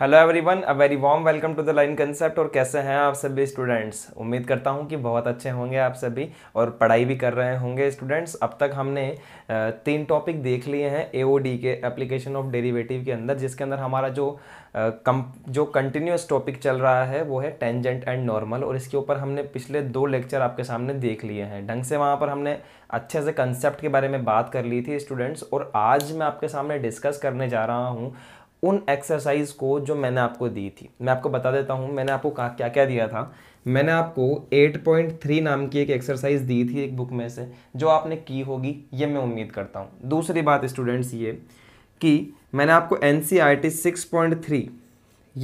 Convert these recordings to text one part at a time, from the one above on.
hello everyone a very warm welcome to the line concept और कैसे हैं आप सभी स्टूडेंट्स उम्मीद करता हूं कि बहुत अच्छे होंगे आप सभी और पढ़ाई भी कर रहे होंगे स्टूडेंट्स अब तक हमने तीन टॉपिक देख लिए हैं एओडी के एप्लीकेशन ऑफ डेरिवेटिव के अंदर जिसके अंदर हमारा जो कम जो कंटिन्यूस टॉपिक चल रहा है वो है टेंजेंट एंड नॉर्मल और इसके ऊपर हमने पिछले दो लेक्चर आपके सामने देख लिए हैं ढंग से वहाँ पर हमने अच्छे से कंसेप्ट के बारे में बात कर ली थी स्टूडेंट्स और आज मैं आपके सामने डिस्कस करने जा रहा हूँ उन एक्सरसाइज को जो मैंने आपको दी थी मैं आपको बता देता हूँ मैंने आपको क्या क्या दिया था मैंने आपको 8.3 नाम की एक एक्सरसाइज दी थी एक बुक में से जो आपने की होगी ये मैं उम्मीद करता हूँ दूसरी बात स्टूडेंट्स ये कि मैंने आपको N C R T six point three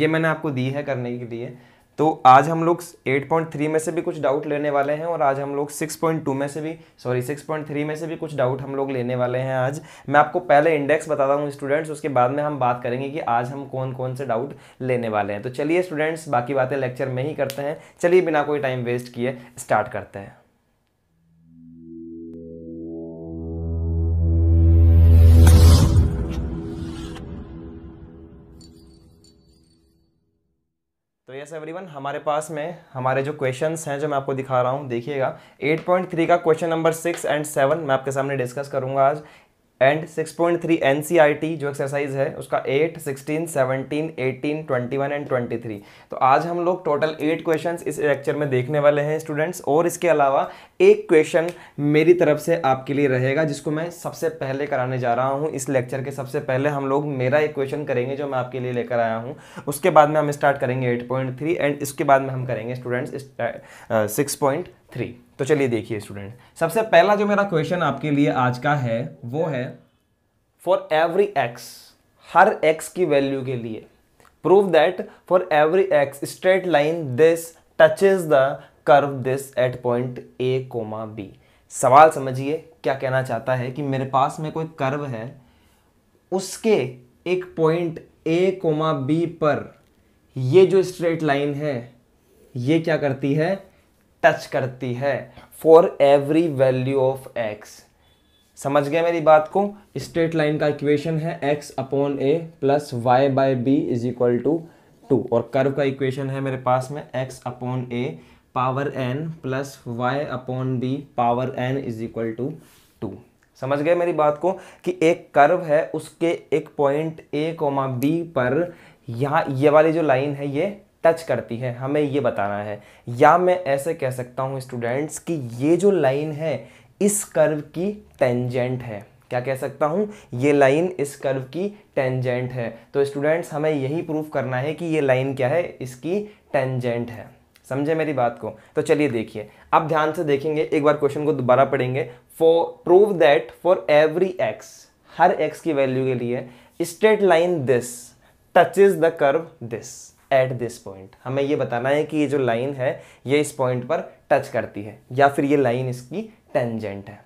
ये मैंने आपको दी है करने के लिए तो आज हम लोग 8.3 में से भी कुछ डाउट लेने वाले हैं और आज हम लोग 6.2 में से भी सॉरी 6.3 में से भी कुछ डाउट हम लोग लेने वाले हैं आज मैं आपको पहले इंडेक्स बताता हूँ स्टूडेंट्स उसके बाद में हम बात करेंगे कि आज हम कौन कौन से डाउट लेने वाले हैं तो चलिए स्टूडेंट्स बाकी बातें लेक्चर में ही करते हैं चलिए बिना कोई टाइम वेस्ट किए स्टार्ट करते हैं यस एवरीवन हमारे पास में हमारे जो क्वेश्चंस हैं जो मैं आपको दिखा रहा हूँ देखिएगा 8.3 का question number six and seven मैं आपके सामने डिस्कस करूँगा आज एंड 6.3 एनसीईआरटी e जो एक्सरसाइज है उसका 8, 16, 17, 18, 21 एंड 23 तो आज हम लोग टोटल एट क्वेश्चन इस लेक्चर में देखने वाले हैं स्टूडेंट्स और इसके अलावा एक क्वेश्चन मेरी तरफ से आपके लिए रहेगा जिसको मैं सबसे पहले कराने जा रहा हूँ इस लेक्चर के सबसे पहले हम लोग मेरा एक क्वेश्चन करेंगे जो मैं आपके लिए लेकर आया हूँ उसके बाद में हम स्टार्ट करेंगे एट पॉइंट थ्री एंड इसके बाद में हम करेंगे स्टूडेंट्स सिक्स पॉइंट थ्री तो चलिए देखिए स्टूडेंट सबसे पहला जो मेरा क्वेश्चन आपके लिए आज का है वो है फॉर एवरी एक्स हर एक्स की वैल्यू के लिए prove that for every x straight line this touches the curve this at point a comma b सवाल समझिए क्या कहना चाहता है कि मेरे पास में कोई कर्व है उसके एक पॉइंट ए कोमा बी पर ये जो स्ट्रेट लाइन है ये क्या करती है टच करती है for every value of x समझ गए मेरी बात को स्ट्रेट लाइन का इक्वेशन है x upon a plus y by b is equal to two और कर्व का इक्वेशन है मेरे पास में x upon a power n plus y upon b power n is equal to two समझ गए मेरी बात को कि एक कर्व है उसके एक पॉइंट ए कोमा बी पर यहाँ ये वाली जो लाइन है ये टच करती है हमें ये बताना है या मैं ऐसे कह सकता हूँ स्टूडेंट्स कि ये जो लाइन है इस कर्व की टेंजेंट है क्या कह सकता हूँ ये लाइन इस कर्व की टेंजेंट है तो स्टूडेंट्स हमें यही प्रूफ करना है कि ये लाइन क्या है इसकी टेंजेंट है समझे मेरी बात को तो चलिए देखिए अब ध्यान से देखेंगे एक बार क्वेश्चन को दोबारा पढ़ेंगे for prove that for every x हर एक्स की वैल्यू के लिए straight line this touches the curve this at this point हमें ये बताना है कि ये जो लाइन है ये इस पॉइंट पर टच करती है या फिर ये लाइन इसकी टेंजेंट है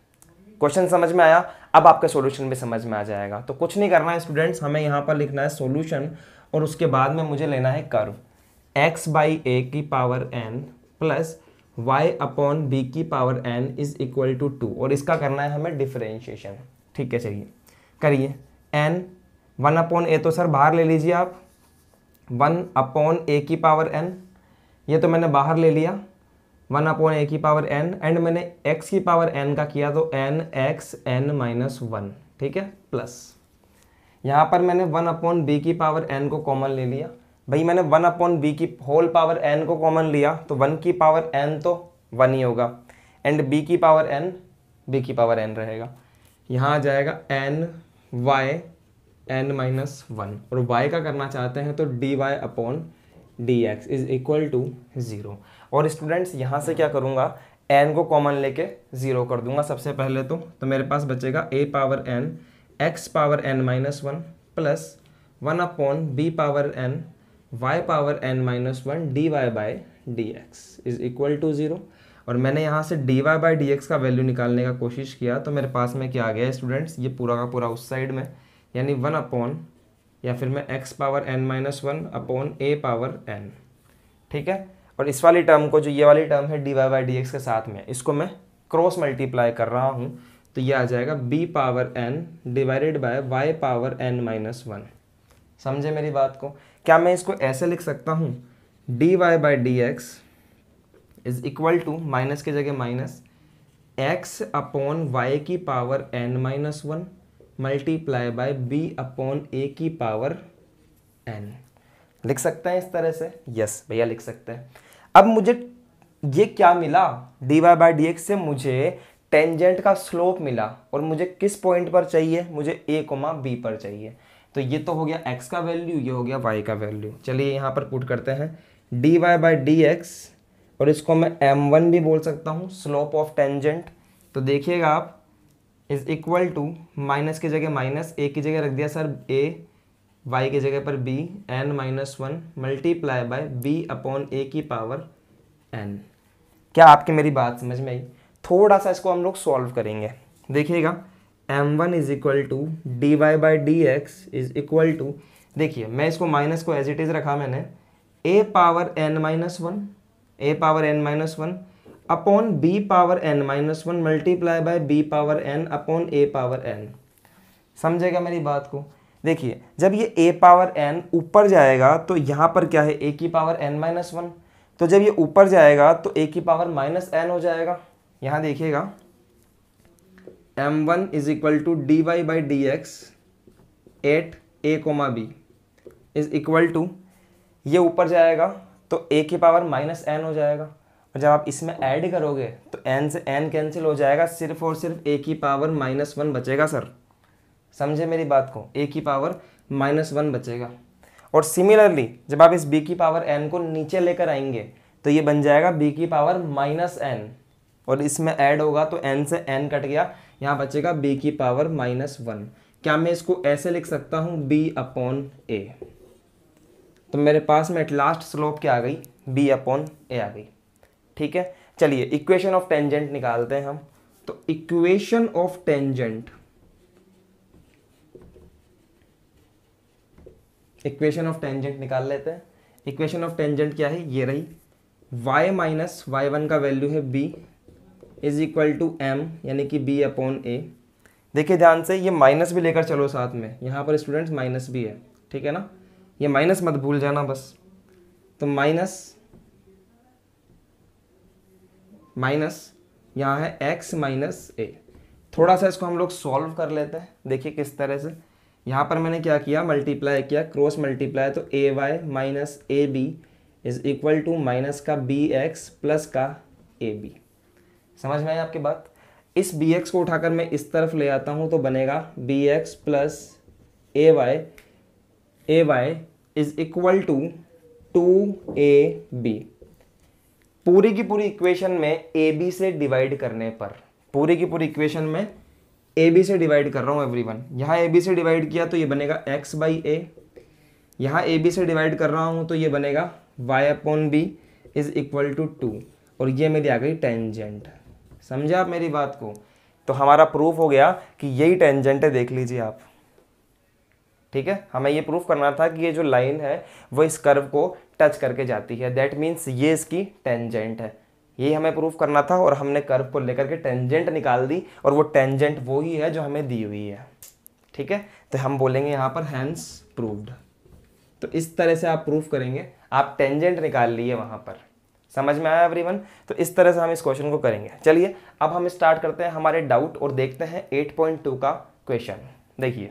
क्वेश्चन समझ में आया अब आपका सोल्यूशन भी समझ में आ जाएगा तो कुछ नहीं करना है स्टूडेंट्स हमें यहाँ पर लिखना है सोल्यूशन और उसके बाद में मुझे लेना है कर्व एक्स बाई ए की power n plus y upon b की power n is equal to two और इसका करना है हमें डिफ्रेंशिएशन ठीक है चलिए करिए एन वन अपॉन ए तो सर बाहर ले लीजिए आप वन अपॉन ए की पावर एन ये तो मैंने बाहर ले लिया वन अपॉन ए की पावर एन एंड मैंने एक्स की पावर एन का किया तो n x n minus one ठीक है प्लस यहाँ पर मैंने वन अपॉन बी की पावर एन को कॉमन ले लिया भाई मैंने वन अपॉन बी की होल पावर एन को कॉमन लिया तो वन की पावर एन तो वन ही होगा एंड बी की पावर एन बी की पावर एन रहेगा यहाँ आ जाएगा N y n minus one और वाई का करना चाहते हैं तो D y upon d x is equal to zero और स्टूडेंट्स यहाँ से क्या करूँगा एन को कॉमन लेके ज़ीरो कर दूंगा सबसे पहले तो तो मेरे पास बचेगा a power n x power n minus one plus one upon b power n y power n minus one d Y by D x is equal to zero और मैंने यहाँ से d Y by D x का value निकालने का कोशिश किया तो मेरे पास में क्या आ गया स्टूडेंट्स ये पूरा का पूरा उस साइड में यानी वन अपॉन या फिर मैं x power n minus one upon a power n ठीक है और इस वाली टर्म को जो ये वाली टर्म है D Y by D x के साथ में इसको मैं क्रॉस मल्टीप्लाई कर रहा हूँ तो ये आ जाएगा b power n divided by y power n minus one समझे मेरी बात को क्या मैं इसको ऐसे लिख सकता हूँ d Y by D x is equal to minus की जगह माइनस एक्स अपॉन वाई की power n minus one multiply by b upon a की पावर एन लिख सकते हैं इस तरह से यस भैया लिख सकते हैं अब मुझे ये क्या मिला d Y by D x से मुझे टेंजेंट का स्लोप मिला और मुझे किस पॉइंट पर चाहिए मुझे ए कोमा बी पर चाहिए तो ये तो हो गया एक्स का वैल्यू ये हो गया वाई का वैल्यू चलिए यहाँ पर पुट करते हैं d Y by D x और इसको मैं एम वन भी बोल सकता हूँ स्लोप ऑफ टेंजेंट तो देखिएगा आप इज इक्वल टू माइनस की जगह माइनस ए की जगह रख दिया सर ए वाई की जगह पर b n minus one multiply by b upon a की पावर एन क्या आपकी मेरी बात समझ में आई थोड़ा सा इसको हम लोग सॉल्व करेंगे देखिएगा m one is equal to d Y by D x is equal to देखिए मैं इसको माइनस को एज इट इज़ रखा मैंने a power n minus one a power n minus one upon b power n minus one multiply by b power n upon a power n समझेगा मेरी बात को देखिए जब ये ए पावर एन ऊपर जाएगा तो यहाँ पर क्या है ए की पावर एन माइनस वन तो जब ये ऊपर जाएगा तो ए की पावर माइनस एन हो जाएगा यहाँ देखिएगा m one is equal to d Y by D x at a comma b is equal to ये ऊपर जाएगा तो ए की पावर माइनस एन हो जाएगा और जब आप इसमें ऐड करोगे तो एन से एन कैंसिल हो जाएगा सिर्फ और सिर्फ ए की पावर माइनस वन बचेगा सर समझे मेरी बात को ए की पावर माइनस वन बचेगा और सिमिलरली जब आप इस बी की पावर एन को नीचे लेकर आएंगे तो ये बन जाएगा बी की पावर माइनस एन और इसमें ऐड होगा तो एन से एन कट गया यहाँ बचेगा बी की पावर माइनस वन क्या मैं इसको ऐसे लिख सकता हूँ बी अपॉन ए तो मेरे पास में एट लास्ट स्लोप क्या आ गई बी अपॉन ए आ गई ठीक है चलिए इक्वेशन ऑफ टेंजेंट निकालते हैं हम तो equation of tangent equation of tangent निकाल लेते हैं इक्वेशन ऑफ टेंजेंट क्या है ये रही y माइनस वाई वन का वैल्यू है b is equal to m यानी कि b अपॉन ए देखिए ध्यान से ये माइनस भी लेकर चलो साथ में यहाँ पर स्टूडेंट्स माइनस भी है ठीक है ना ये माइनस मत भूल जाना बस तो माइनस माइनस यहाँ है एक्स माइनस ए थोड़ा सा इसको हम लोग सॉल्व कर लेते हैं देखिए किस तरह से यहाँ पर मैंने क्या किया मल्टीप्लाई किया क्रॉस मल्टीप्लाई तो a y minus a b is equal to minus का बी एक्स प्लस का ए बी समझ में आई आपकी बात इस बी एक्स को उठाकर मैं इस तरफ ले आता हूँ तो बनेगा b x plus a y a y is equal to two a b पूरी की पूरी इक्वेशन में ए बी से डिवाइड करने पर पूरी की पूरी इक्वेशन में ए बी से डिवाइड कर रहा हूँ एवरी वन यहाँ ए बी से डिवाइड किया तो ये बनेगा एक्स बाई ए यहाँ ए बी से डिवाइड कर रहा हूँ तो ये बनेगा y upon b is equal to two और ये मेरी आ गई टेंजेंट समझा आप मेरी बात को तो हमारा प्रूफ हो गया कि यही टेंजेंट है देख लीजिए आप ठीक है हमें ये प्रूफ करना था कि ये जो लाइन है वो इस कर्व को टच करके जाती है दैट मीन्स ये इसकी टेंजेंट है ये हमें प्रूफ करना था और हमने कर्व को लेकर के टेंजेंट निकाल दी और वो टेंजेंट वो ही है जो हमें दी हुई है ठीक है तो हम बोलेंगे यहाँ पर हैंस प्रूव्ड तो इस तरह से आप प्रूफ करेंगे आप टेंजेंट निकाल लिए वहाँ पर समझ में आया एवरीवन तो इस तरह से हम इस क्वेश्चन को करेंगे चलिए अब हम स्टार्ट करते हैं हमारे डाउट और देखते हैं 8.2 का क्वेश्चन देखिए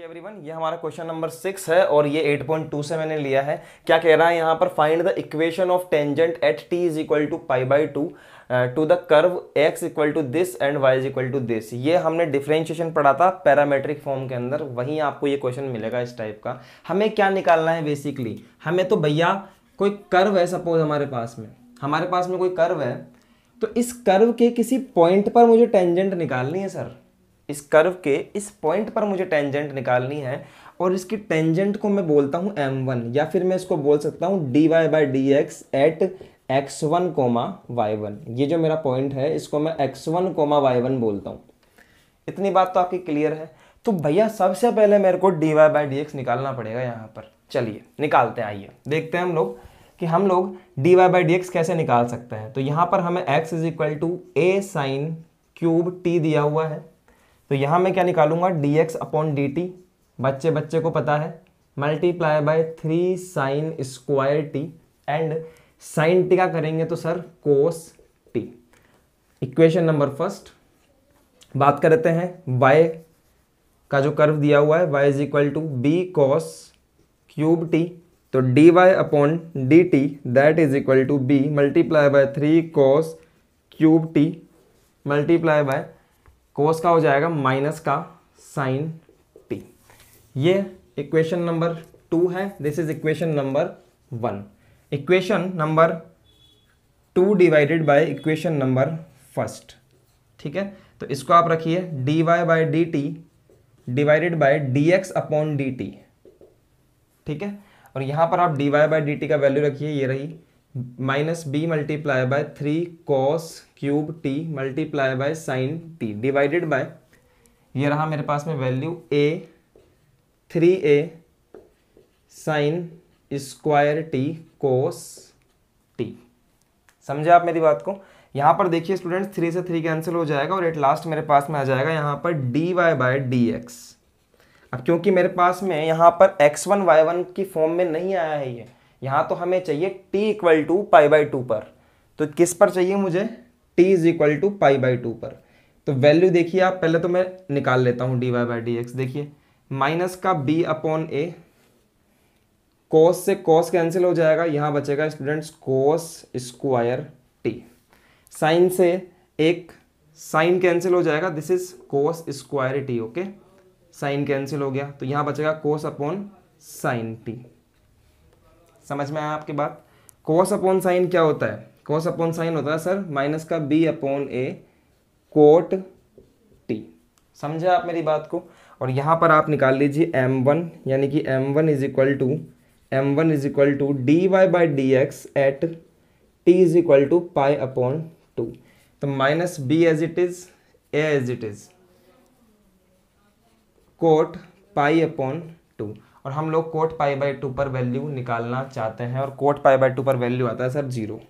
देखिए एवरीवन ये हमारा क्वेश्चन नंबर सिक्स है और ये 8.2 से मैंने लिया है क्या कह रहा है यहाँ पर find the equation of tangent at t is equal to pi by two to the curve x equal to this and y is equal to this ये हमने डिफ्रेंशिएशन पढ़ा था पैरामेट्रिक फॉर्म के अंदर वहीं आपको ये क्वेश्चन मिलेगा इस टाइप का हमें क्या निकालना है बेसिकली हमें तो भैया कोई कर्व है सपोज हमारे पास में हमारे पास में कोई कर्व है तो इस कर्व के किसी पॉइंट पर मुझे टेंजेंट निकालनी है सर इस कर्व के इस पॉइंट पर मुझे टेंजेंट निकालनी है और इसकी टेंजेंट को मैं बोलता हूँ एम वन या फिर मैं इसको बोल सकता हूँ d Y by D x at x one comma Y one ये जो मेरा पॉइंट है इसको मैं x one comma Y one बोलता हूँ इतनी बात तो आपकी क्लियर है तो भैया सबसे पहले मेरे को d Y by D x निकालना पड़ेगा यहाँ पर चलिए निकालते हैं आइए देखते हैं हम लोग कि हम लोग d Y by D x कैसे निकाल सकते हैं तो यहाँ पर हमें x is equal to a sine cube t दिया हुआ है तो यहाँ मैं क्या निकालूंगा d x upon d t बच्चे बच्चे को पता है multiply by three sine square t and sine t का करेंगे तो sir cos t equation number first बात करते हैं वाई का जो कर्व दिया हुआ है y is equal to b cos cube t तो D y upon d t that is equal to b multiply by three cos cube t multiply by cos का हो जाएगा माइनस का साइन टी ये equation number two है this is equation number one equation number two divided by equation number first ठीक है तो इसको आप रखिए d Y by d t divided bye d x upon d t ठीक है और यहां पर आप d Y by d t का वैल्यू रखिए ये रही minus b multiply by three cos cube t multiply by sine t divided by ये रहा मेरे पास में value a three a sine square t cos t समझे आप मेरी बात को यहाँ पर देखिए स्टूडेंट्स थ्री से थ्री कैंसिल हो जाएगा और एट लास्ट मेरे पास में आ जाएगा यहाँ पर d y by d x अब क्योंकि मेरे पास में यहाँ पर एक्स वन वाई वन की फॉर्म में नहीं आया है ये यहां तो हमें चाहिए t equal to pi by two पर तो किस पर चाहिए मुझे t is equal to pi by two पर तो वैल्यू देखिए आप पहले तो मैं निकाल लेता हूँ d Y by D x देखिए माइनस का बी अपॉन ए कोस से कोस कैंसिल हो जाएगा यहाँ बचेगा students cos square t sine से एक साइन कैंसिल हो जाएगा this is cos square t okay sine cancel हो गया तो यहाँ बचेगा कोस अपॉन साइन टी समझ में आया आपकी बात कोस अपॉन साइन क्या होता है कॉस अपॉन साइन होता है सर माइनस का b upon a cot t समझे आप मेरी बात को और यहाँ पर आप निकाल लीजिए एम वन यानी कि m one is equal to m one is equal to d Y by D x at t is equal to pi upon two तो minus b as it is a as it is cot pi upon two और हम लोग cot pi by two पर value निकालना चाहते हैं और cot pi by two पर वैल्यू आता है सर जीरो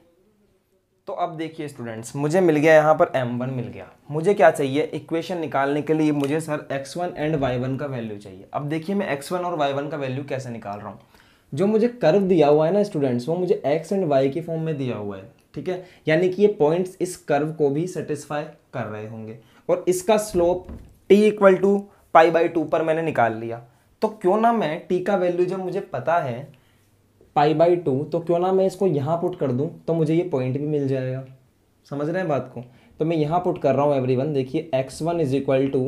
तो अब देखिए स्टूडेंट्स मुझे मिल गया यहाँ पर एम वन मिल गया मुझे क्या चाहिए इक्वेशन निकालने के लिए मुझे sir x one and y one का वैल्यू चाहिए अब देखिए मैं एक्स वन और वाई वन का वैल्यू कैसे निकाल रहा हूँ जो मुझे कर्व दिया हुआ है ना स्टूडेंट्स वो मुझे एक्स एंड वाई के फॉर्म में दिया हुआ है ठीक है यानी कि ये पॉइंट्स इस कर्व को भी सेटिस्फाई कर रहे होंगे और इसका slope t equal to pi by two पर मैंने निकाल लिया तो क्यों ना मैं टी का वैल्यू जब मुझे पता है पाई बाई टू तो क्यों ना मैं इसको यहाँ पुट कर दूँ तो मुझे ये पॉइंट भी मिल जाएगा समझ रहे हैं बात को तो मैं यहाँ पुट कर रहा हूँ एवरी वन देखिए x one is equal to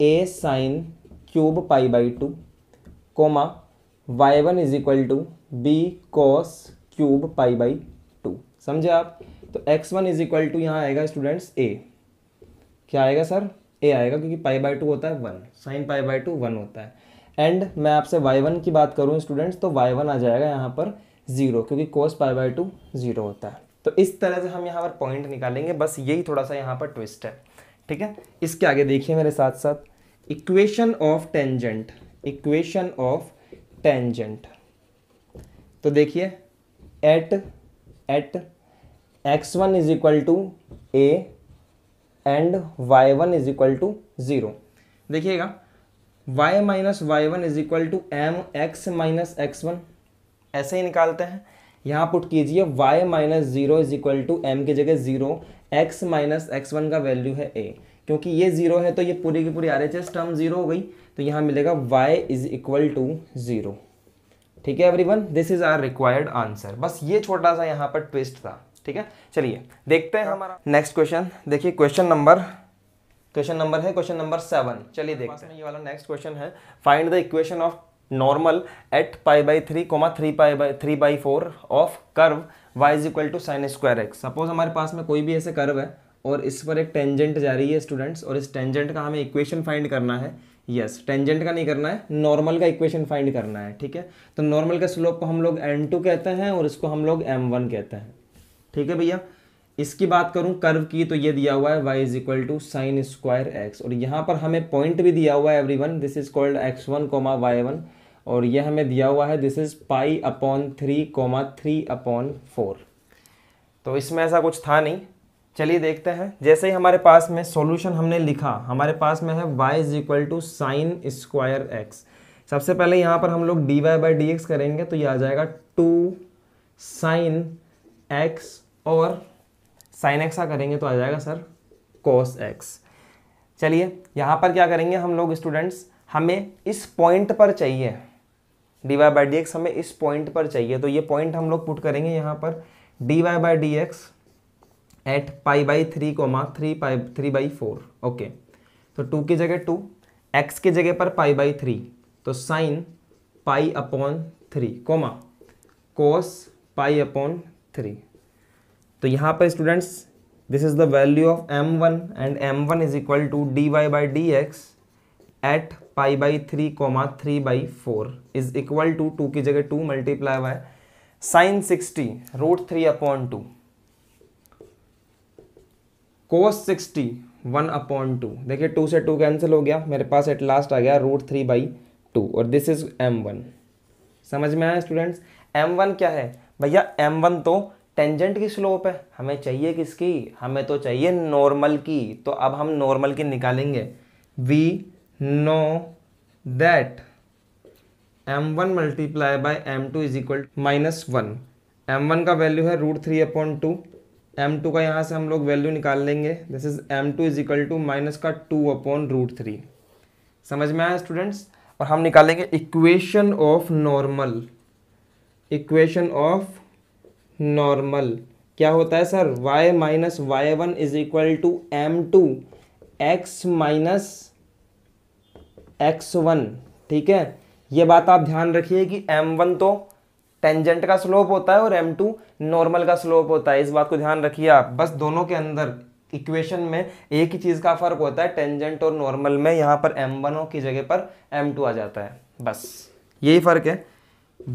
a sine cube pi by two comma Y one is equal to b cos cube pi by two समझे आप तो x one is equal to यहाँ आएगा students ए क्या आएगा sir ए आएगा क्योंकि पाई बाई टू होता है one sine pi by two one होता है एंड मैं आपसे वाई वन की बात करूँ स्टूडेंट्स तो वाई वन आ जाएगा यहाँ पर ज़ीरो क्योंकि cos pi by two zero होता है तो इस तरह से हम यहाँ पर पॉइंट निकालेंगे बस यही थोड़ा सा यहाँ पर ट्विस्ट है ठीक है इसके आगे देखिए मेरे साथ साथ equation of tangent equation of tangent तो देखिए at at x one is equal to a and y one is equal to zero देखिएगा y minus Y one is equal to m x minus x one ऐसे ही निकालते हैं यहाँ put कीजिए y minus zero is equal to m की जगह zero x minus x one का वैल्यू है a क्योंकि ये जीरो है तो ये पूरी की पूरी आ रही एस टर्म जीरो हो गई तो यहाँ मिलेगा y is equal to zero ठीक है everyone this is our required answer बस ये छोटा सा यहाँ पर ट्विस्ट था ठीक है चलिए देखते हैं हमारा नेक्स्ट क्वेश्चन देखिए क्वेश्चन नंबर क्वेश्चन नंबर है क्वेश्चन नंबर सेवन चलिए देखते हैं ये वाला नेक्स्ट क्वेश्चन है find the equation of normal at pi by three comma three pi by three by four of curve y is equal to sine square x suppose हमारे पास में कोई भी ऐसे कर्व है और इस पर एक टेंजेंट जा रही है स्टूडेंट्स और इस टेंजेंट का हमें इक्वेशन फाइंड करना है यस yes, टेंजेंट का नहीं करना है नॉर्मल का इक्वेशन फाइंड करना है ठीक है तो नॉर्मल के स्लोप को हम लोग एन टू कहते हैं और इसको हम लोग एम वन कहते हैं ठीक है भैया इसकी बात करूं कर्व की तो ये दिया हुआ है y is equal to sine square x और यहाँ पर हमें पॉइंट भी दिया हुआ है every everyone this is called x one comma Y one और यह हमें दिया हुआ है this is pi upon three comma three upon four तो इसमें ऐसा कुछ था नहीं चलिए देखते हैं जैसे ही हमारे पास में सॉल्यूशन हमने लिखा हमारे पास में है y is equal to sine square x सबसे पहले यहाँ पर हम लोग d Y by D x करेंगे तो ये आ जाएगा टू साइन एक्स और साइन एक्स का करेंगे तो आ जाएगा सर कोस एक्स चलिए यहाँ पर क्या करेंगे हम लोग स्टूडेंट्स हमें इस पॉइंट पर चाहिए d Y by D x हमें इस पॉइंट पर चाहिए तो ये पॉइंट हम लोग पुट करेंगे यहाँ पर d Y by D x at pi by three comma three pi three by four okay तो टू की जगह टू एक्स की जगह पर पाई बाई थ्री तो sine pi upon three comma cos pi upon three तो यहाँ पर students this is the value of m one and m one is equal to d Y by D x at pi by three comma three by four is equal to two की जगह two multiply by sine sixty root three upon two cos sixty one upon two देखिए two से two cancel हो गया मेरे पास at last आ गया रूट थ्री बाई टू और दिस इज एम वन समझ में आया स्टूडेंट्स एम वन क्या है भैया एम वन तो टेंजेंट की स्लोप है हमें चाहिए किसकी हमें तो चाहिए नॉर्मल की तो अब हम नॉर्मल की निकालेंगे we know that m one multiply by m two is equal माइनस वन एम वन का वैल्यू है root three upon two M two का यहाँ से हम लोग वैल्यू निकाल लेंगे this is m two is equal to minus का टू अपॉन रूट थ्री समझ में आया स्टूडेंट्स और हम निकालेंगे equation of normal equation of normal क्या होता है sir y minus Y one is equal to M two x minus x one ठीक है ये बात आप ध्यान रखिए कि एम वन तो टेंजेंट का स्लोप होता है और एम टू नॉर्मल का स्लोप होता है इस बात को ध्यान रखिए आप बस दोनों के अंदर इक्वेशन में एक ही चीज़ का फर्क होता है टेंजेंट और नॉर्मल में यहाँ पर एम वनों की जगह पर एम टू आ जाता है बस यही फर्क है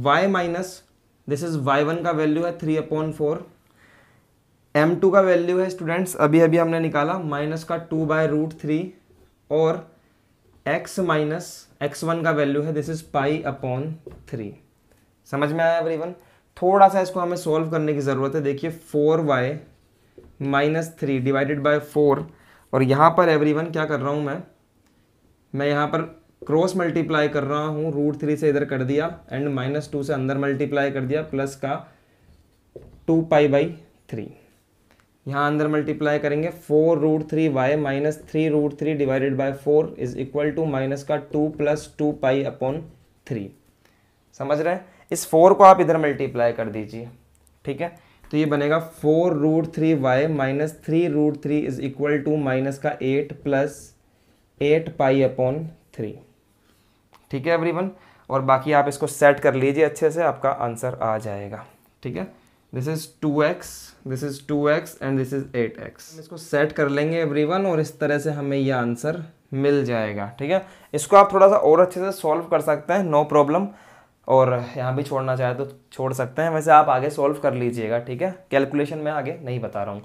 y minus this is y one का वैल्यू है three upon four m two का वैल्यू है स्टूडेंट्स अभी अभी हमने निकाला माइनस का टू बाय रूट थ्री और एक्स माइनस एक्स वन का वैल्यू है this is pi upon three समझ में आया एवरीवन थोड़ा सा इसको हमें सॉल्व करने की ज़रूरत है देखिए four y minus three divided by four और यहाँ पर एवरीवन क्या कर रहा हूँ मैं मैं यहाँ पर क्रॉस मल्टीप्लाई कर रहा हूँ रूट थ्री से इधर कर दिया एंड माइनस टू से अंदर मल्टीप्लाई कर दिया प्लस का टू पाई बाई थ्री यहाँ अंदर मल्टीप्लाई करेंगे four root three y minus three root three divided by four is equal to minus का two plus two pi upon three समझ रहे हैं इस फोर को आप इधर मल्टीप्लाई कर दीजिए ठीक है तो ये बनेगा four root three y minus three root three is equal to minus का eight plus eight pi upon three ठीक है एवरीवन और बाकी आप इसको सेट कर लीजिए अच्छे से आपका आंसर आ जाएगा ठीक है this is two x this is two x and this is eight x इसको सेट कर लेंगे एवरीवन और इस तरह से हमें ये आंसर मिल जाएगा ठीक है इसको आप थोड़ा सा और अच्छे से सॉल्व कर सकते हैं नो no प्रॉब्लम और यहाँ भी छोड़ना चाहे तो छोड़ सकते हैं वैसे आप आगे सॉल्व कर लीजिएगा ठीक है कैलकुलेशन में आगे नहीं बता रहा हूँ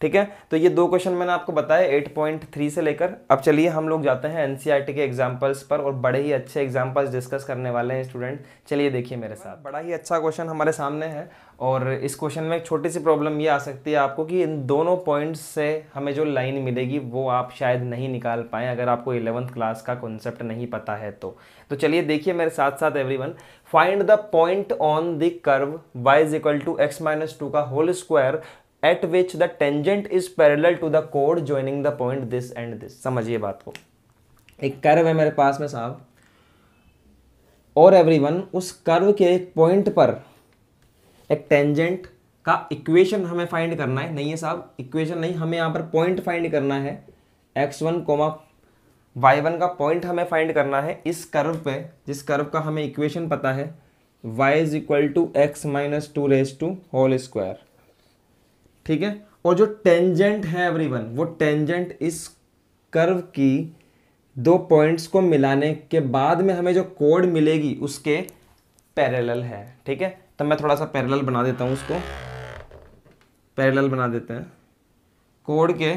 ठीक है तो ये दो क्वेश्चन मैंने आपको बताया 8.3 से लेकर अब चलिए हम लोग जाते हैं एनसीईआरटी e के एग्जाम्पल्स पर और बड़े ही अच्छे एग्जाम्पल्स डिस्कस करने वाले हैं स्टूडेंट चलिए देखिए मेरे साथ बड़ा ही अच्छा क्वेश्चन हमारे सामने है और इस क्वेश्चन में एक छोटी सी प्रॉब्लम ये आ सकती है आपको कि इन दोनों पॉइंट्स से हमें जो लाइन मिलेगी वो आप शायद नहीं निकाल पाएँ अगर आपको इलेवंथ क्लास का कॉन्सेप्ट नहीं पता है तो तो चलिए देखिए मेरे साथ साथ everyone find the point on the curve y is equal to x minus two का whole square at which the tangent is parallel to the कोड joining the point this and this समझिए बात को एक कर्व है मेरे पास में साहब और एवरीवन उस कर्व के एक पॉइंट पर एक टेंजेंट का इक्वेशन हमें फाइंड करना है नहीं है साहब इक्वेशन नहीं हमें यहाँ पर पॉइंट फाइंड करना है x one comma Y one का पॉइंट हमें फाइंड करना है इस कर्व पे जिस कर्व का हमें इक्वेशन पता है y is equal to x minus two raise two whole square ठीक है और जो टेंजेंट है एवरीवन वो टेंजेंट इस कर्व की दो पॉइंट्स को मिलाने के बाद में हमें जो कोड मिलेगी उसके पैरेलल है ठीक है तो मैं थोड़ा सा पैरेलल बना देता हूँ उसको पैरेलल बना देते हैं कोड के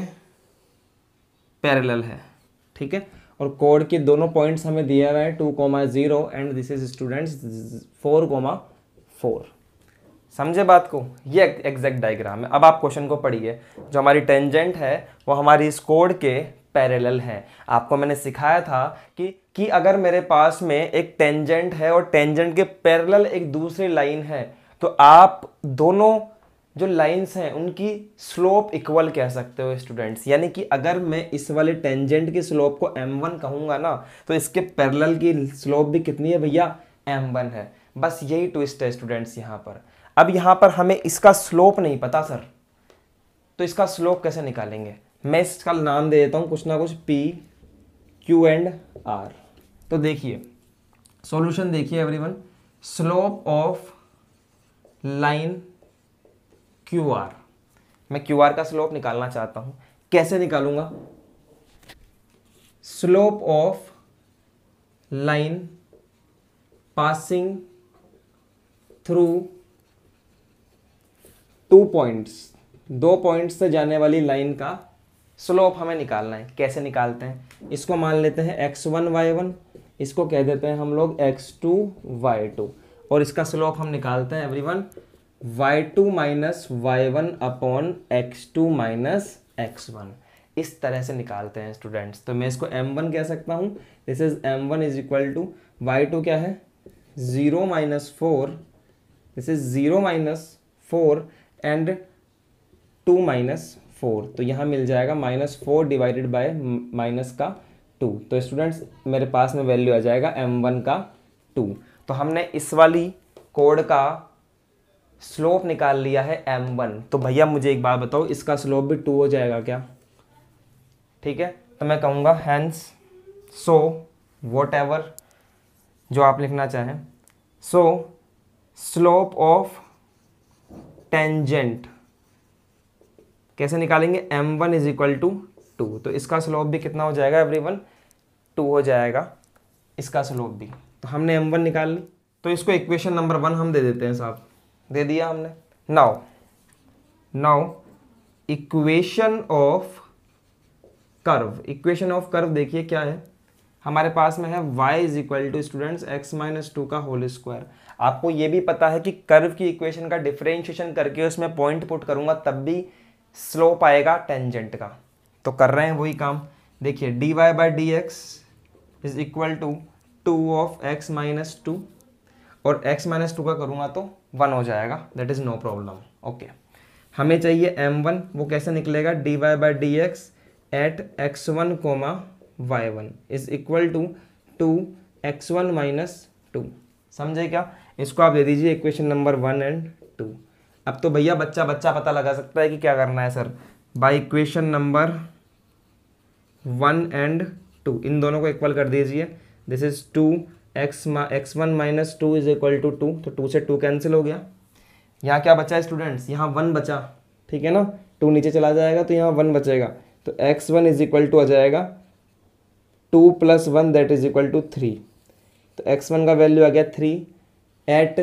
पैरेलल है ठीक है और कोड के दोनों पॉइंट्स हमें दिया हुआ है two comma zero and this is students four comma four समझे बात को ये एग्जैक्ट डायग्राम है अब आप क्वेश्चन को पढ़िए जो हमारी टेंजेंट है वो हमारी इस कोड के पैरेलल है आपको मैंने सिखाया था कि कि अगर मेरे पास में एक टेंजेंट है और टेंजेंट के पैरेलल एक दूसरी लाइन है तो आप दोनों जो लाइंस हैं उनकी स्लोप इक्वल कह सकते हो स्टूडेंट्स यानी कि अगर मैं इस वाले टेंजेंट की स्लोप को m1 कहूँगा ना तो इसके पैरेलल की स्लोप भी कितनी है भैया m1 है बस यही ट्विस्ट है स्टूडेंट्स यहाँ पर अब यहां पर हमें इसका स्लोप नहीं पता सर तो इसका स्लोप कैसे निकालेंगे मैं इसका नाम दे देता हूं कुछ ना कुछ पी क्यू एंड आर तो देखिए सॉल्यूशन देखिए everyone slope of line Q R मैं क्यू आर का स्लोप निकालना चाहता हूं कैसे निकालूंगा slope of line passing through two points दो पॉइंट्स से जाने वाली लाइन का स्लोप हमें निकालना है कैसे निकालते हैं इसको मान लेते हैं एक्स वन वाई वन इसको कह देते हैं हम लोग एक्स टू वाई टू और इसका स्लोप हम निकालते हैं everyone y two minus Y one upon x two minus x one इस तरह से निकालते हैं स्टूडेंट्स तो मैं इसको एम वन कह सकता हूँ this is M one is equal to y two क्या है zero minus four this is zero minus four and two minus four तो यहाँ मिल जाएगा minus four divided by minus का टू तो स्टूडेंट्स मेरे पास में वैल्यू आ जाएगा एम वन का टू तो हमने इस वाली कोड का स्लोप निकाल लिया है एम वन तो भैया मुझे एक बात बताओ इसका स्लोप भी टू हो जाएगा क्या ठीक है तो मैं कहूँगा हैंस सो वॉट एवर जो आप लिखना चाहें सो स्लोप ऑफ टेंजेंट कैसे निकालेंगे m one is equal to two two इसका स्लोप भी कितना हो जाएगा एवरी वन टू हो जाएगा इसका स्लोप भी तो हमने एम वन निकाल ली तो इसको इक्वेशन नंबर वन हम दे देते हैं साहब दे दिया हमने now now equation of curve equation of curve देखिए क्या है हमारे पास में है y is equal to students x minus two का होल स्क्वायर आपको ये भी पता है कि कर्व की इक्वेशन का डिफ्रेंशिएशन करके उसमें पॉइंट पुट करूंगा तब भी स्लोप आएगा टेंजेंट का तो कर रहे हैं वही काम देखिए D Y by D x is equal to two of X minus two और x माइनस टू का करूँगा तो वन हो जाएगा that is no problem okay हमें चाहिए m1 वो कैसे निकलेगा dy Y by D x at x one comma Y one is equal to two x one minus two समझे क्या इसको आप दे दीजिए equation number one and two अब तो भैया बच्चा बच्चा पता लगा सकता है कि क्या करना है sir by equation number one and two इन दोनों को इक्वल कर दीजिए this is two x x one minus two is equal to two तो टू से टू कैंसिल हो गया यहाँ क्या बचा है स्टूडेंट्स यहाँ वन बचा ठीक है ना टू नीचे चला जाएगा तो यहाँ वन बचेगा तो x one is equal to आ जाएगा two plus one that is equal to three तो एक्स वन का वैल्यू आ गया three at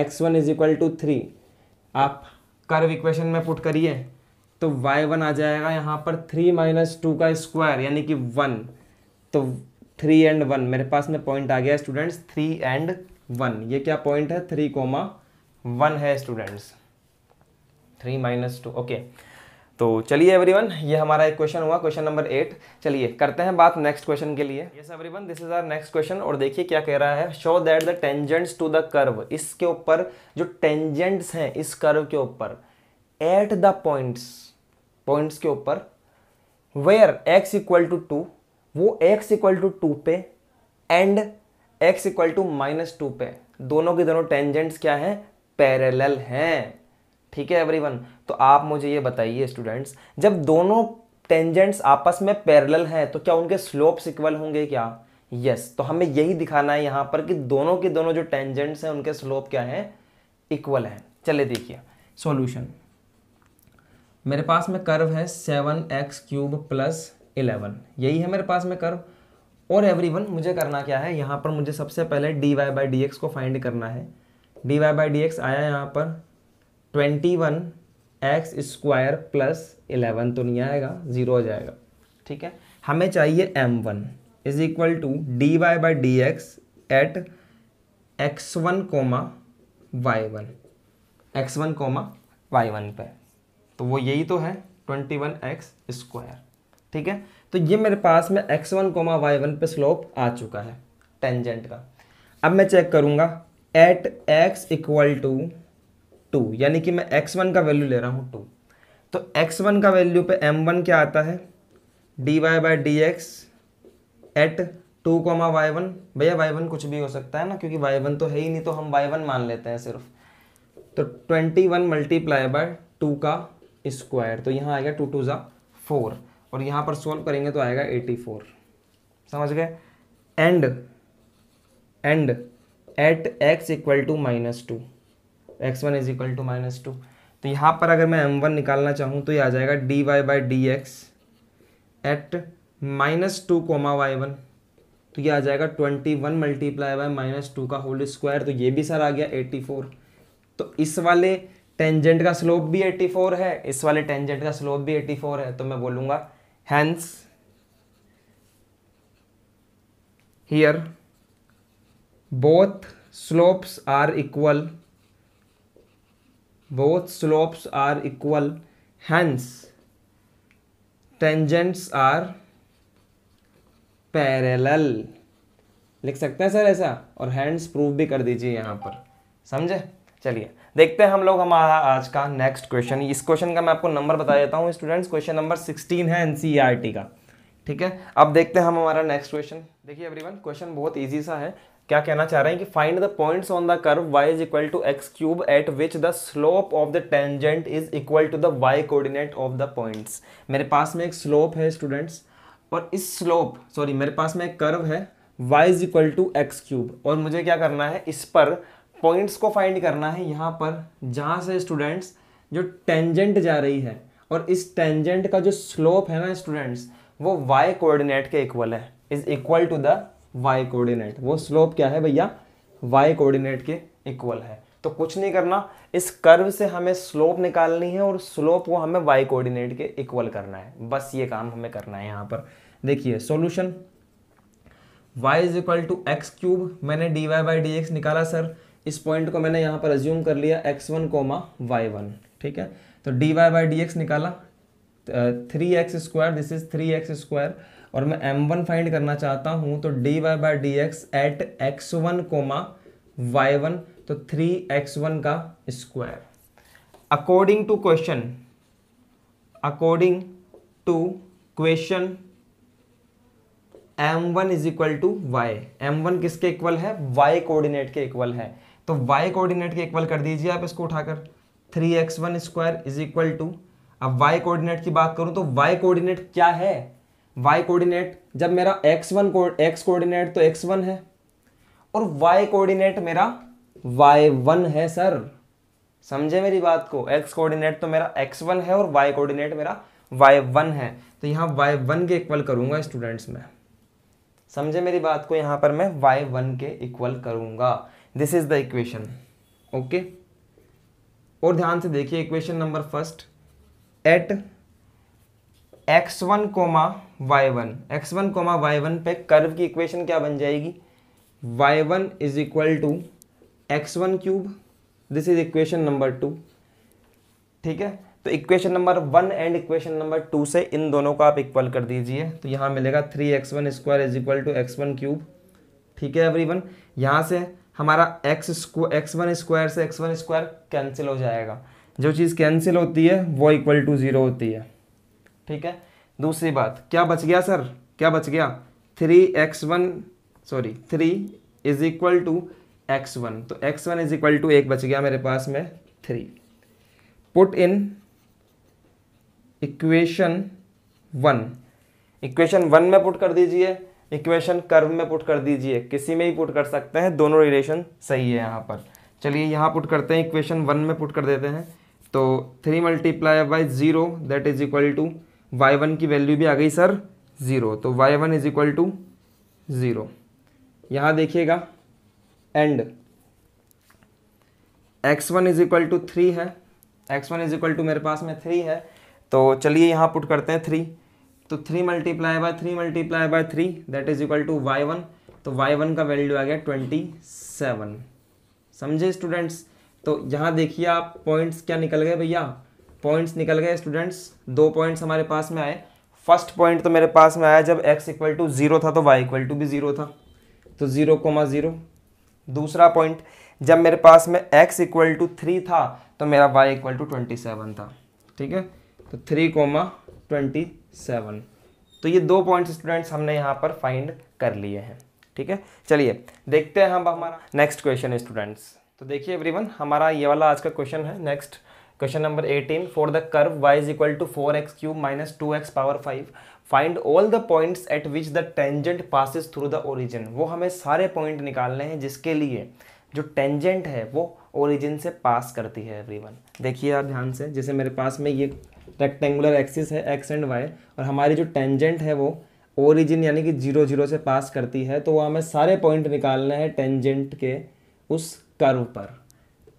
x one is equal to three आप कर्व इक्वेशन में पुट करिए तो वाई वन आ जाएगा यहाँ पर थ्री माइनस टू का स्क्वायर यानी कि वन तो थ्री एंड वन मेरे पास में पॉइंट आ गया स्टूडेंट्स थ्री एंड वन ये क्या पॉइंट है थ्री कोमा वन है students three minus two okay तो चलिए एवरीवन ये हमारा एक क्वेश्चन हुआ क्वेश्चन नंबर एट चलिए करते हैं बात नेक्स्ट क्वेश्चन के लिए yes everyone this is our next question और देखिए क्या कह रहा है show that the tangents to the curve इसके ऊपर जो टेंजेंट्स हैं इस कर्व के ऊपर एट द पॉइंट्स पॉइंट्स के ऊपर where x equal to two वो एक्स इक्वल टू टू पे and x equal to minus two पे दोनों के दोनों टेंजेंट्स क्या हैं पैरेलल हैं ठीक है एवरीवन तो आप मुझे ये बताइए स्टूडेंट्स जब दोनों टेंजेंट्स आपस में पैरेलल हैं तो क्या उनके स्लोप इक्वल होंगे क्या यस yes, तो हमें यही दिखाना है यहाँ पर कि दोनों के दोनों जो टेंजेंट्स हैं उनके स्लोप क्या हैं इक्वल हैं चले देखिए सॉल्यूशन मेरे पास में कर्व है seven x cube plus eleven यही है मेरे पास में कर्व और एवरीवन मुझे करना क्या है यहाँ पर मुझे सबसे पहले d Y by D x को फाइंड करना है D Y by D x आया यहाँ पर twenty one x square plus eleven तो नहीं आएगा ज़ीरो हो जाएगा ठीक है हमें चाहिए m one is equal to d Y by D x at x one comma Y one x one comma Y one पर तो वो यही तो है ट्वेंटी वन एक्स स्क्वायर ठीक है तो ये मेरे पास में x one comma Y one पर स्लोप आ चुका है टेंजेंट का अब मैं चेक करूँगा at x equal to two two कि मैं एक्स वन का वैल्यू ले रहा हूँ टू तो एक्स वन का वैल्यू पे एम वन क्या आता है D Y by D x at two comma Y one भैया वाई वन कुछ भी हो सकता है ना क्योंकि वाई वन तो है ही नहीं तो हम वाई वन मान लेते हैं सिर्फ तो twenty one multiply by two का स्क्वायर तो यहाँ आएगा टू टू ज़ा फोर और यहाँ पर सोल्व करेंगे तो आएगा एटी फोर समझ गए and and at x equal to minus two x one is equal to minus two तो यहाँ पर अगर मैं एम वन निकालना चाहूँ तो ये आ जाएगा d Y by D x at minus two comma Y one तो ये आ जाएगा twenty one multiply by minus two का होल स्क्वायर तो ये भी सर आ गया एट्टी फोर तो इस वाले टेंजेंट का स्लोप भी एट्टी फोर है इस वाले टेंजेंट का स्लोप भी एटी फोर है तो मैं बोलूँगा hence here both slopes are equal both slopes are equal hence tangents are parallel लिख सकते हैं सर ऐसा और हैंड्स प्रूव भी कर दीजिए यहाँ पर समझे चलिए देखते हैं हम लोग हमारा आज का नेक्स्ट क्वेश्चन इस क्वेश्चन का मैं आपको नंबर बता देता हूँ स्टूडेंट्स क्वेश्चन नंबर सिक्सटीन है एनसीईआरटी e का ठीक है अब देखते हैं हम हमारा नेक्स्ट क्वेश्चन देखिए एवरीवन क्वेश्चन बहुत ईजी सा है क्या कहना चाह रहे हैं कि find the points on the curve y is equal to x cube at which the slope of the tangent is equal to the y coordinate of the points मेरे पास में एक स्लोप है स्टूडेंट्स और इस स्लोप सॉरी मेरे पास में एक कर्व है y is equal to x cube और मुझे क्या करना है इस पर पॉइंट्स को फाइंड करना है यहाँ पर जहाँ से स्टूडेंट्स जो टेंजेंट जा रही है और इस टेंजेंट का जो स्लोप है ना स्टूडेंट्स वो वाई कोऑर्डिनेट के इक्वल है is equal to the y coordinate वो स्लोप क्या है भैया वाई कोऑर्डिनेट के इक्वल है तो कुछ नहीं करना इस कर्व से हमें स्लोप निकालनी है और स्लोप को हमें वाई कोऑर्डिनेट के इक्वल करना है बस ये काम हमें करना है यहाँ पर देखिए solution y is equal to x cube मैंने d Y by D x निकाला सर इस पॉइंट को मैंने यहाँ पर अज्यूम कर लिया x one comma Y one ठीक है तो D Y by D x निकाला three x square this is three x square और मैं एम वन फाइंड करना चाहता हूँ तो D Y by D x at x one comma Y one तो थ्री एक्स वन का square according to question according to question m one is equal to y m one किसके equal है y coordinate के equal है तो Y coordinate के equal कर दीजिए आप इसको उठाकर three x one square is equal to अब वाई कोऑर्डिनेट की बात करूं तो वाई कोऑर्डिनेट क्या है y कोऑर्डिनेट जब मेरा x1 वन को एक्स कोऑर्डिनेट तो x1 है और y कोऑर्डिनेट मेरा y1 है सर समझे मेरी बात को x कोऑर्डिनेट तो मेरा x1 है और y कोऑर्डिनेट मेरा y1 है तो यहाँ y1 के इक्वल करूँगा स्टूडेंट्स में समझे मेरी बात को यहाँ पर मैं y1 के इक्वल करूँगा this is the equation okay और ध्यान से देखिए equation number first at x one comma Y one x one comma Y one पे कर्व की इक्वेशन क्या बन जाएगी y one is equal to x one cube this is equation number two ठीक है तो equation number one and equation number two से इन दोनों को आप इक्वल कर दीजिए तो यहाँ मिलेगा three x one square is equal to x one cube ठीक है एवरी वन यहाँ से हमारा x square x one square से एक्स वन स्क्वायर कैंसिल हो जाएगा जो चीज़ कैंसिल होती है वो इक्वल टू ज़ीरो होती है ठीक है दूसरी बात क्या बच गया सर क्या बच गया three x one sorry three is equal to x one तो x one is equal to एक बच गया मेरे पास में three put in equation one equation one में पुट कर दीजिए इक्वेशन कर्व में पुट कर दीजिए किसी में ही पुट कर सकते हैं दोनों रिलेशन सही है यहाँ पर चलिए यहाँ पुट करते हैं इक्वेशन वन में पुट कर देते हैं तो three multiply by zero that is equal to y one की वैल्यू भी आ गई सर ज़ीरो तो y one is equal to zero यहाँ देखिएगा and x one is equal to three है x one is equal to मेरे पास में थ्री है तो चलिए यहाँ पुट करते हैं थ्री तो three multiply by three multiply by three that is equal to y one तो वाई वन का वैल्यू आ गया ट्वेंटी सेवन समझे स्टूडेंट्स तो यहाँ देखिए आप पॉइंट्स क्या निकल गए भैया पॉइंट्स निकल गए स्टूडेंट्स दो पॉइंट्स हमारे पास में आए फर्स्ट पॉइंट तो मेरे पास में आया जब x इक्वल टू ज़ीरो था तो y इक्वल टू भी ज़ीरो था तो ज़ीरो कोमा ज़ीरो दूसरा पॉइंट जब मेरे पास में x इक्वल टू थ्री था तो मेरा y equal to twenty seven था ठीक है तो थ्री कोमा ट्वेंटी सेवन तो ये दो पॉइंट्स स्टूडेंट्स हमने यहाँ पर फाइंड कर लिए हैं ठीक है चलिए देखते हैं हम हमारा नेक्स्ट क्वेश्चन स्टूडेंट्स तो देखिए एवरीवन हमारा ये वाला आज का क्वेश्चन है next question number 18 for the curve y is equal to four x cube minus two x power five find all the points at which the tangent passes through the origin वो हमें सारे point निकालने हैं जिसके लिए जो tangent है वो ओरिजिन से पास करती है वन देखिए आप ध्यान से जैसे मेरे पास में ये रेक्टेंगुलर एक्सिस है एक्स एंड वाई और हमारी जो टेंजेंट है वो ओरिजिन यानी कि जीरो जीरो से पास करती है तो वो हमें सारे पॉइंट निकालने हैं टेंजेंट के उस कर्व पर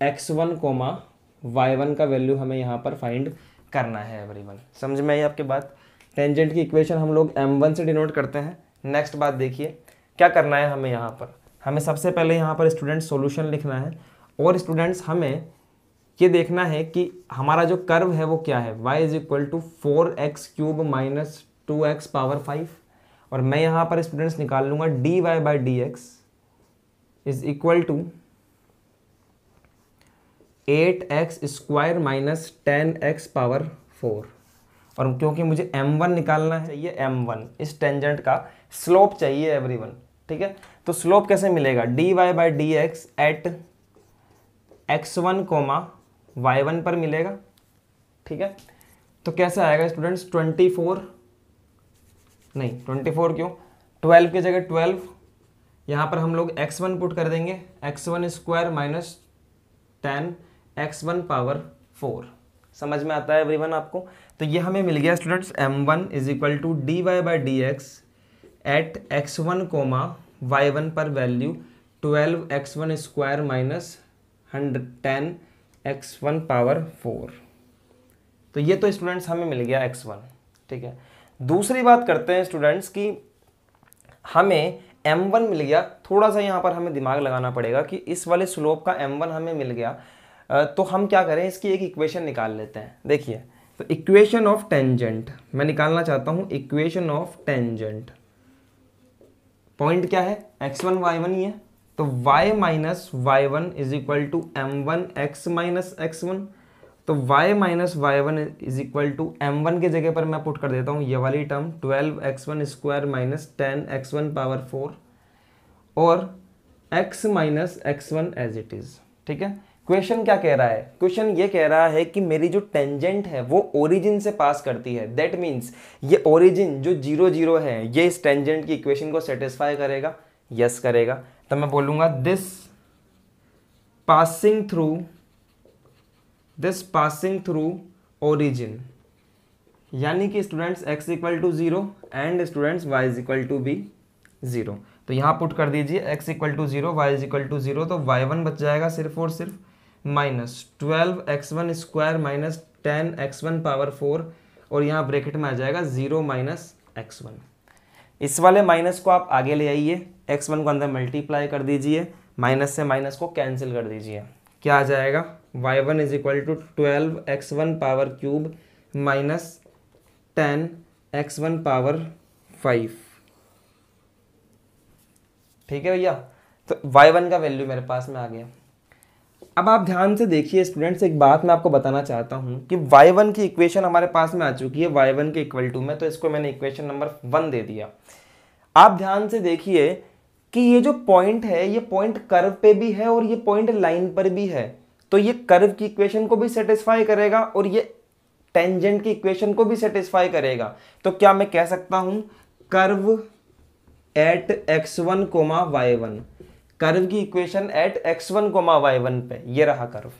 x one comma Y one का वैल्यू हमें यहाँ पर फाइंड करना है एवरी वन समझ में आई आपकी बात टेंजेंट की इक्वेशन हम लोग एम वन से डिनोट करते हैं नेक्स्ट बात देखिए क्या करना है हमें यहाँ पर हमें सबसे पहले यहाँ पर स्टूडेंट सोल्यूशन लिखना है और स्टूडेंट्स हमें ये देखना है कि हमारा जो कर्व है वो क्या है y is equal to four x cube minus two x power five और मैं यहाँ पर स्टूडेंट्स निकाल लूँगा d Y by D x is equal to eight x square minus ten x power four और क्योंकि मुझे एम वन निकालना चाहिए एम वन इस टेंजेंट का स्लोप चाहिए एवरी वन ठीक है तो स्लोप कैसे मिलेगा d Y by D x at x one comma Y one पर मिलेगा ठीक है तो कैसे आएगा स्टूडेंट्स ट्वेंटी फोर नहीं ट्वेंटी फोर क्यों ट्वेल्व की जगह ट्वेल्व यहाँ पर हम लोग एक्स वन पुट कर देंगे x one square minus ten x one power four समझ में आता है एवरीवन आपको तो ये हमें मिल गया students m one is equal to d Y by D x at x one comma Y one पर value twelve x one square minus hundred ten x one power four तो ये तो स्टूडेंट्स हमें मिल गया एक्स वन ठीक है दूसरी बात करते हैं स्टूडेंट्स कि हमें एम वन मिल गया थोड़ा सा यहाँ पर हमें दिमाग लगाना पड़ेगा कि इस वाले स्लोप का एम वन हमें मिल गया तो हम क्या करें इसकी एक इक्वेशन निकाल लेते हैं देखिए तो इक्वेशन ऑफ टेंजेंट मैं निकालना चाहता हूँ इक्वेशन ऑफ टेंजेंट पॉइंट क्या है एक्स वन वाई वन ही है तो y minus Y one is equal to m one x minus x one तो y minus Y one is equal to m one की जगह पर मैं पुट कर देता हूँ ये वाली term twelve x one square minus ten x one power four और x minus x one as it is ठीक है क्वेश्चन क्या कह रहा है क्वेश्चन ये कह रहा है कि मेरी जो टेंजेंट है वो ओरिजिन से पास करती है दैट मीन्स ये ओरिजिन जो जीरो जीरो है ये इस टेंजेंट की इक्वेशन को सेटिस्फाई करेगा यस yes करेगा तो मैं बोलूंगा this passing through this passing through origin यानी कि students x equal to zero and students y is equal to be zero तो यहाँ पुट कर दीजिए x equal to zero y is equal to zero तो वाई वन बच जाएगा सिर्फ और सिर्फ minus twelve x one square minus ten x one power four और यहाँ ब्रैकेट में आ जाएगा जीरो माइनस एक्स वन इस वाले माइनस को आप आगे ले आइए एक्स वन को अंदर मल्टीप्लाई कर दीजिए माइनस से माइनस को कैंसिल कर दीजिए क्या आ जाएगा y one is equal to twelve x one power cube minus ten x one power five ठीक है भैया तो वाई वन का वैल्यू मेरे पास में आ गया अब आप ध्यान से देखिए स्टूडेंट्स एक बात मैं आपको बताना चाहता हूँ कि वाई वन की इक्वेशन हमारे पास में आ चुकी है वाई वन के इक्वल टू में तो इसको मैंने इक्वेशन नंबर वन दे दिया आप ध्यान से देखिए कि ये जो पॉइंट है ये पॉइंट कर्व पे भी है और ये पॉइंट लाइन पर भी है तो ये कर्व की इक्वेशन को भी सेटिस्फाई करेगा और ये टेंजेंट की इक्वेशन को भी सेटिस्फाई करेगा तो क्या मैं कह सकता हूँ curve at x one comma Y one curve की equation at x one comma Y one पे ये रहा कर्व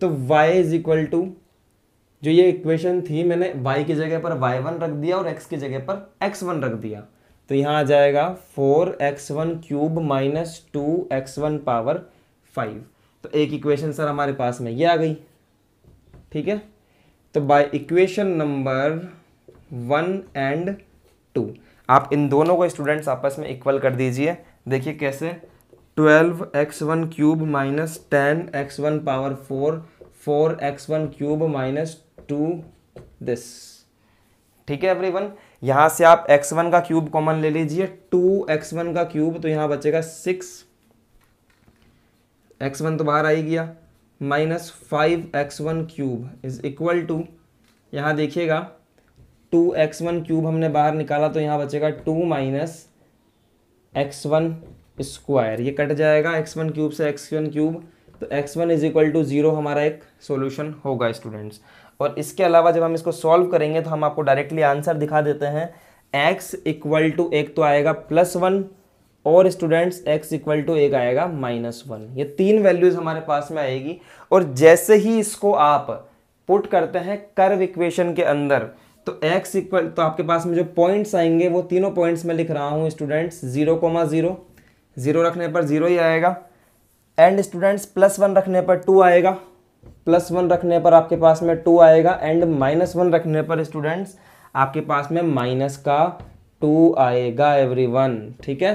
तो y इज इक्वल टू जो ये इक्वेशन थी मैंने y की जगह पर y1 रख दिया और x की जगह पर x1 रख दिया तो यहाँ आ जाएगा four x one cube minus two x one power five तो एक इक्वेशन सर हमारे पास में ये आ गई ठीक है तो by equation number one and two आप इन दोनों को स्टूडेंट्स आपस में इक्वल कर दीजिए देखिए कैसे twelve x one cube minus ten x one power four four x one cube minus two this ठीक है एवरीवन यहाँ से आप एक्स वन का क्यूब कॉमन ले लीजिए टू एक्स वन का क्यूब तो यहाँ बचेगा सिक्स एक्स वन तो बाहर आ ही गया minus five x one cube is equal to यहाँ देखिएगा टू एक्स वन क्यूब हमने बाहर निकाला तो यहाँ बचेगा two minus x one square ये कट जाएगा एक्स वन क्यूब से एक्स वन क्यूब तो x one is equal to zero हमारा एक सोल्यूशन होगा स्टूडेंट्स और इसके अलावा जब हम इसको सॉल्व करेंगे तो हम आपको डायरेक्टली आंसर दिखा देते हैं एक्स इक्वल टू एक तो आएगा प्लस वन और स्टूडेंट्स एक्स इक्वल टू एक आएगा माइनस वन ये तीन वैल्यूज़ हमारे पास में आएगी और जैसे ही इसको आप पुट करते हैं कर्व इक्वेशन के अंदर तो x इक्वल तो आपके पास में जो पॉइंट्स आएंगे वो तीनों पॉइंट्स मैं लिख रहा हूँ students zero comma zero zero रखने पर ज़ीरो ही आएगा एंड स्टूडेंट्स प्लस वन रखने पर टू आएगा प्लस वन रखने पर आपके पास में टू आएगा एंड माइनस वन रखने पर स्टूडेंट्स आपके पास में माइनस का टू आएगा वन ठीक है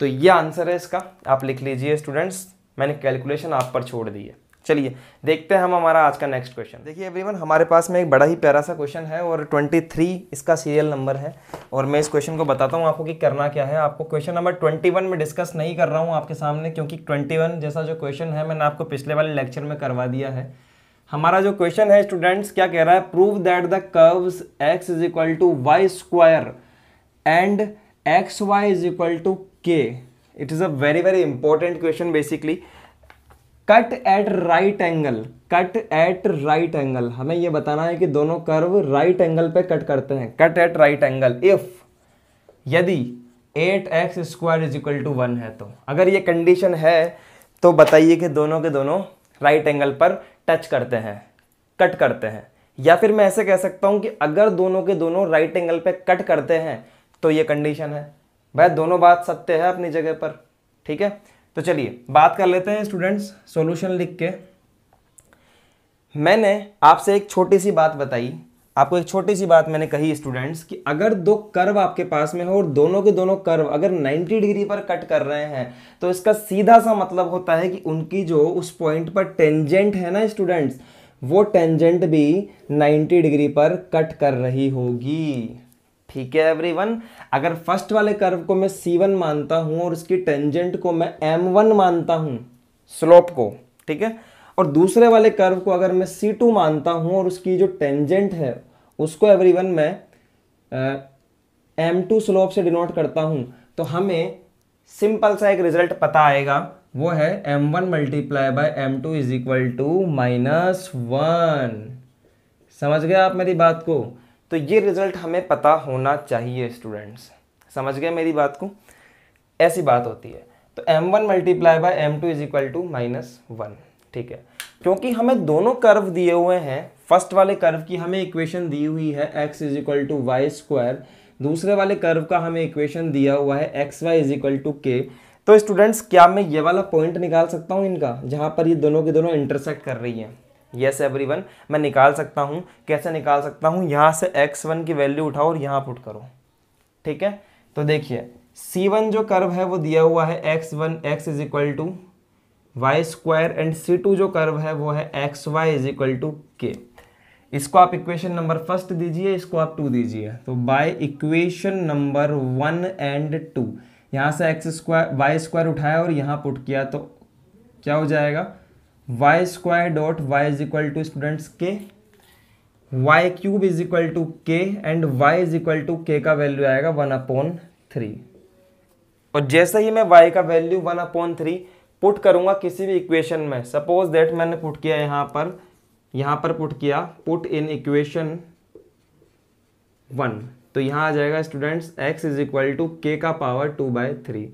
तो ये आंसर है इसका आप लिख लीजिए स्टूडेंट्स मैंने कैलकुलेशन आप पर छोड़ दी है चलिए देखते हैं हम हमारा आज का नेक्स्ट क्वेश्चन देखिए एवरीवन हमारे पास में एक बड़ा ही प्यारा सा क्वेश्चन है और 23 इसका सीरियल नंबर है और मैं इस क्वेश्चन को बताता हूँ आपको कि करना क्या है आपको क्वेश्चन नंबर 21 में डिस्कस नहीं कर रहा हूँ आपके सामने क्योंकि 21 जैसा जो क्वेश्चन है मैंने आपको पिछले वाले लेक्चर में करवा दिया है हमारा जो क्वेश्चन है स्टूडेंट्स क्या कह रहा है prove that the curves x is equal to y square and x y is equal to k it is a very very important question basically cut at right angle cut at right angle हमें यह बताना है कि दोनों curve right angle पे cut करते हैं cut at right angle if यदि eight x square is equal to one है तो अगर ये कंडीशन है तो बताइए कि दोनों के दोनों राइट एंगल पर टच करते हैं कट करते हैं या फिर मैं ऐसे कह सकता हूँ कि अगर दोनों के दोनों राइट एंगल पे कट करते हैं तो ये कंडीशन है भाई दोनों बात सत्य है अपनी जगह पर ठीक है तो चलिए बात कर लेते हैं स्टूडेंट्स सॉल्यूशन लिख के मैंने आपसे एक छोटी सी बात बताई आपको एक छोटी सी बात मैंने कही स्टूडेंट्स कि अगर दो कर्व आपके पास में हो और दोनों के दोनों कर्व अगर 90 डिग्री पर कट कर रहे हैं तो इसका सीधा सा मतलब होता है कि उनकी जो उस पॉइंट पर टेंजेंट है ना स्टूडेंट्स वो टेंजेंट भी 90 डिग्री पर कट कर रही होगी ठीक है एवरीवन अगर फर्स्ट वाले कर्व को मैं सी वन मानता हूं और उसकी टेंजेंट को मैं एम वन मानता हूं स्लोप को ठीक है और दूसरे वाले कर्व को अगर मैं सी टू मानता हूं और उसकी जो टेंजेंट है उसको एवरीवन मैं एम टू स्लोप से डिनोट करता हूं तो हमें सिंपल सा एक रिजल्ट पता आएगा वो है m one multiply by m two is equal to minus one समझ गए आप मेरी बात को तो ये रिज़ल्ट हमें पता होना चाहिए स्टूडेंट्स समझ गए मेरी बात को ऐसी बात होती है तो m one multiply by M two is equal to minus one ठीक है क्योंकि हमें दोनों कर्व दिए हुए हैं फर्स्ट वाले कर्व की हमें इक्वेशन दी हुई है x is equal to y square दूसरे वाले कर्व का हमें इक्वेशन दिया हुआ है x y is equal to k तो स्टूडेंट्स क्या मैं ये वाला पॉइंट निकाल सकता हूँ इनका जहाँ पर ये दोनों के दोनों इंटरसेक्ट कर रही हैं यस एवरी वन मैं निकाल सकता हूँ कैसे निकाल सकता हूँ यहाँ से एक्स वन की वैल्यू उठाओ और यहाँ पुट करो ठीक है तो देखिए सी वन जो कर्व है वो दिया हुआ है x one x is equal to y square and c two जो कर्व है वो है x y is equal to k इसको आप इक्वेशन नंबर फर्स्ट दीजिए इसको आप टू दीजिए तो by equation number one and two यहाँ से एक्स स्क्वायर वाई स्क्वायर उठाया और यहाँ पुट किया तो क्या हो जाएगा y square dot y is equal to students k y cube is equal to k and y is equal to k का वैल्यू आएगा वन अपॉन थ्री और जैसे ही मैं वाई का value one upon three put करूंगा किसी भी equation में सपोज दैट मैंने पुट किया यहाँ पर यहाँ पर पुट किया पुट इन इक्वेशन वन तो यहाँ आ जाएगा students x is equal to k का पावर टू बाय थ्री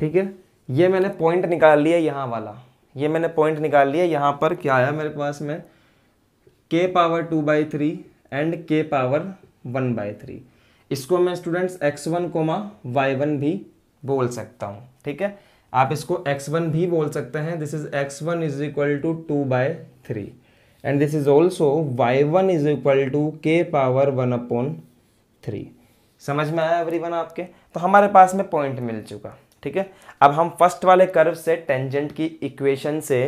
ठीक है ये मैंने पॉइंट निकाल लिया यहाँ वाला ये मैंने पॉइंट निकाल लिया यहाँ पर क्या आया मेरे पास में k power two by three and k power one by three इसको मैं students x one comma Y one भी बोल सकता हूँ ठीक है आप इसको एक्स वन भी बोल सकते हैं this is x one is equal to two by three and this is also y one is equal to k power one upon three समझ में आया एवरी वन आपके तो हमारे पास में पॉइंट मिल चुका ठीक है अब हम फर्स्ट वाले कर्व से टेंजेंट की इक्वेशन से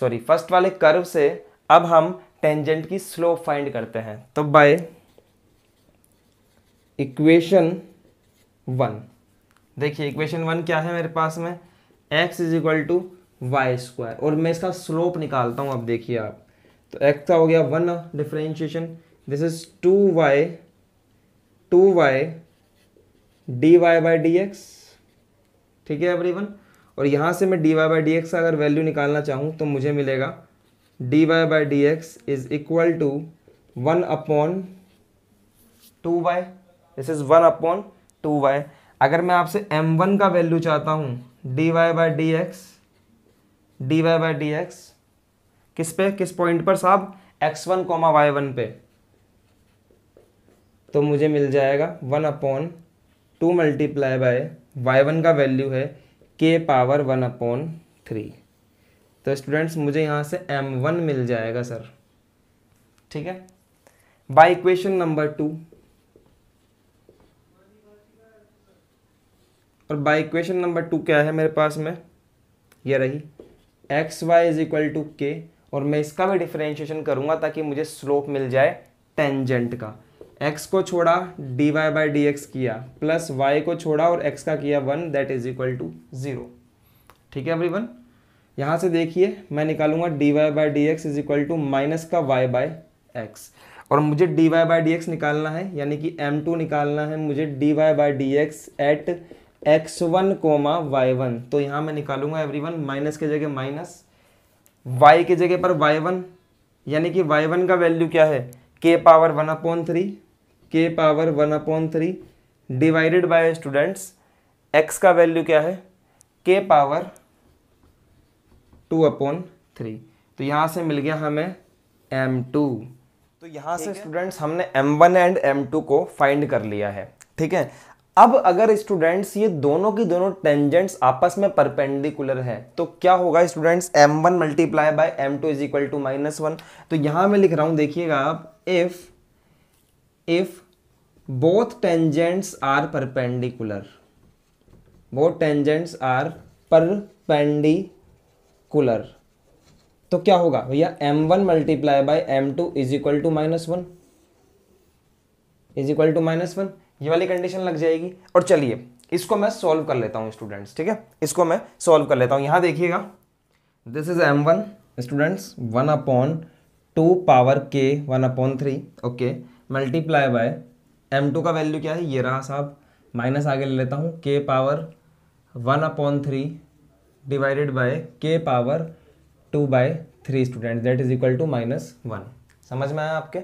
सॉरी फर्स्ट वाले कर्व से अब हम टेंजेंट की स्लोप फाइंड करते हैं तो बाय इक्वेशन वन देखिए इक्वेशन वन क्या है मेरे पास में x is equal to y square और मैं इसका स्लोप निकालता हूँ अब देखिए आप तो एक्स का हो गया one differentiation this is two y two y d Y by D x ठीक है एवरीवन और यहाँ से मैं d Y by D x का अगर वैल्यू निकालना चाहूँ तो मुझे मिलेगा d Y by D x is equal to one upon two y this is one upon two y अगर मैं आपसे एम वन का वैल्यू चाहता हूँ d Y by D x D Y by D x किस पे किस point पर साहब x one comma Y one पे तो मुझे मिल जाएगा one upon two multiply by y one का वैल्यू है k power one upon three तो स्टूडेंट्स मुझे यहाँ से एम वन मिल जाएगा सर ठीक है बाय इक्वेशन नंबर टू और बाय इक्वेशन नंबर टू क्या है मेरे पास में ये रही x y is equal to k और मैं इसका भी डिफ्रेंशिएशन करूंगा ताकि मुझे स्लोप मिल जाए टेंजेंट का एक्स को छोड़ा d Y by D x किया प्लस वाई को छोड़ा और एक्स का किया one that is equal to zero ठीक है एवरी वन यहाँ से देखिए मैं निकालूंगा d Y by D x is equal to minus का वाई बाई एक्स और मुझे d Y by D x निकालना है यानी कि एम टू निकालना है मुझे d Y by D x at x one comma Y one तो यहाँ मैं निकालूंगा एवरी वन माइनस के जगह माइनस वाई के जगह पर वाई वन यानी कि वाई वन का वैल्यू क्या है k power one upon three k power one upon three divided by students x का वैल्यू क्या है k power two upon three तो यहाँ से मिल गया हमें एम टू तो यहाँ से स्टूडेंट्स हमने m one and M two को फाइंड कर लिया है ठीक है अब अगर स्टूडेंट्स ये दोनों की दोनों टेंजेंट्स आपस में परपेंडिकुलर है तो क्या होगा students m1 one multiply by m two is equal to minus one तो यहाँ मैं लिख रहा हूँ देखिएगा आप if if both tangents are perpendicular both tangents are perpendicular तो क्या होगा भैया m one multiply by M two is equal to minus one is equal to minus one ये वाली कंडीशन लग जाएगी और चलिए इसको मैं सॉल्व कर लेता हूँ स्टूडेंट्स ठीक है इसको मैं सॉल्व कर लेता हूँ यहाँ देखिएगा this is M one students one upon two power k one upon three okay multiply by m two का वैल्यू क्या है ये रहा साहब माइनस आगे ले लेता हूँ k power one upon three divided by k power two by three student that is equal to minus one समझ में आया आपके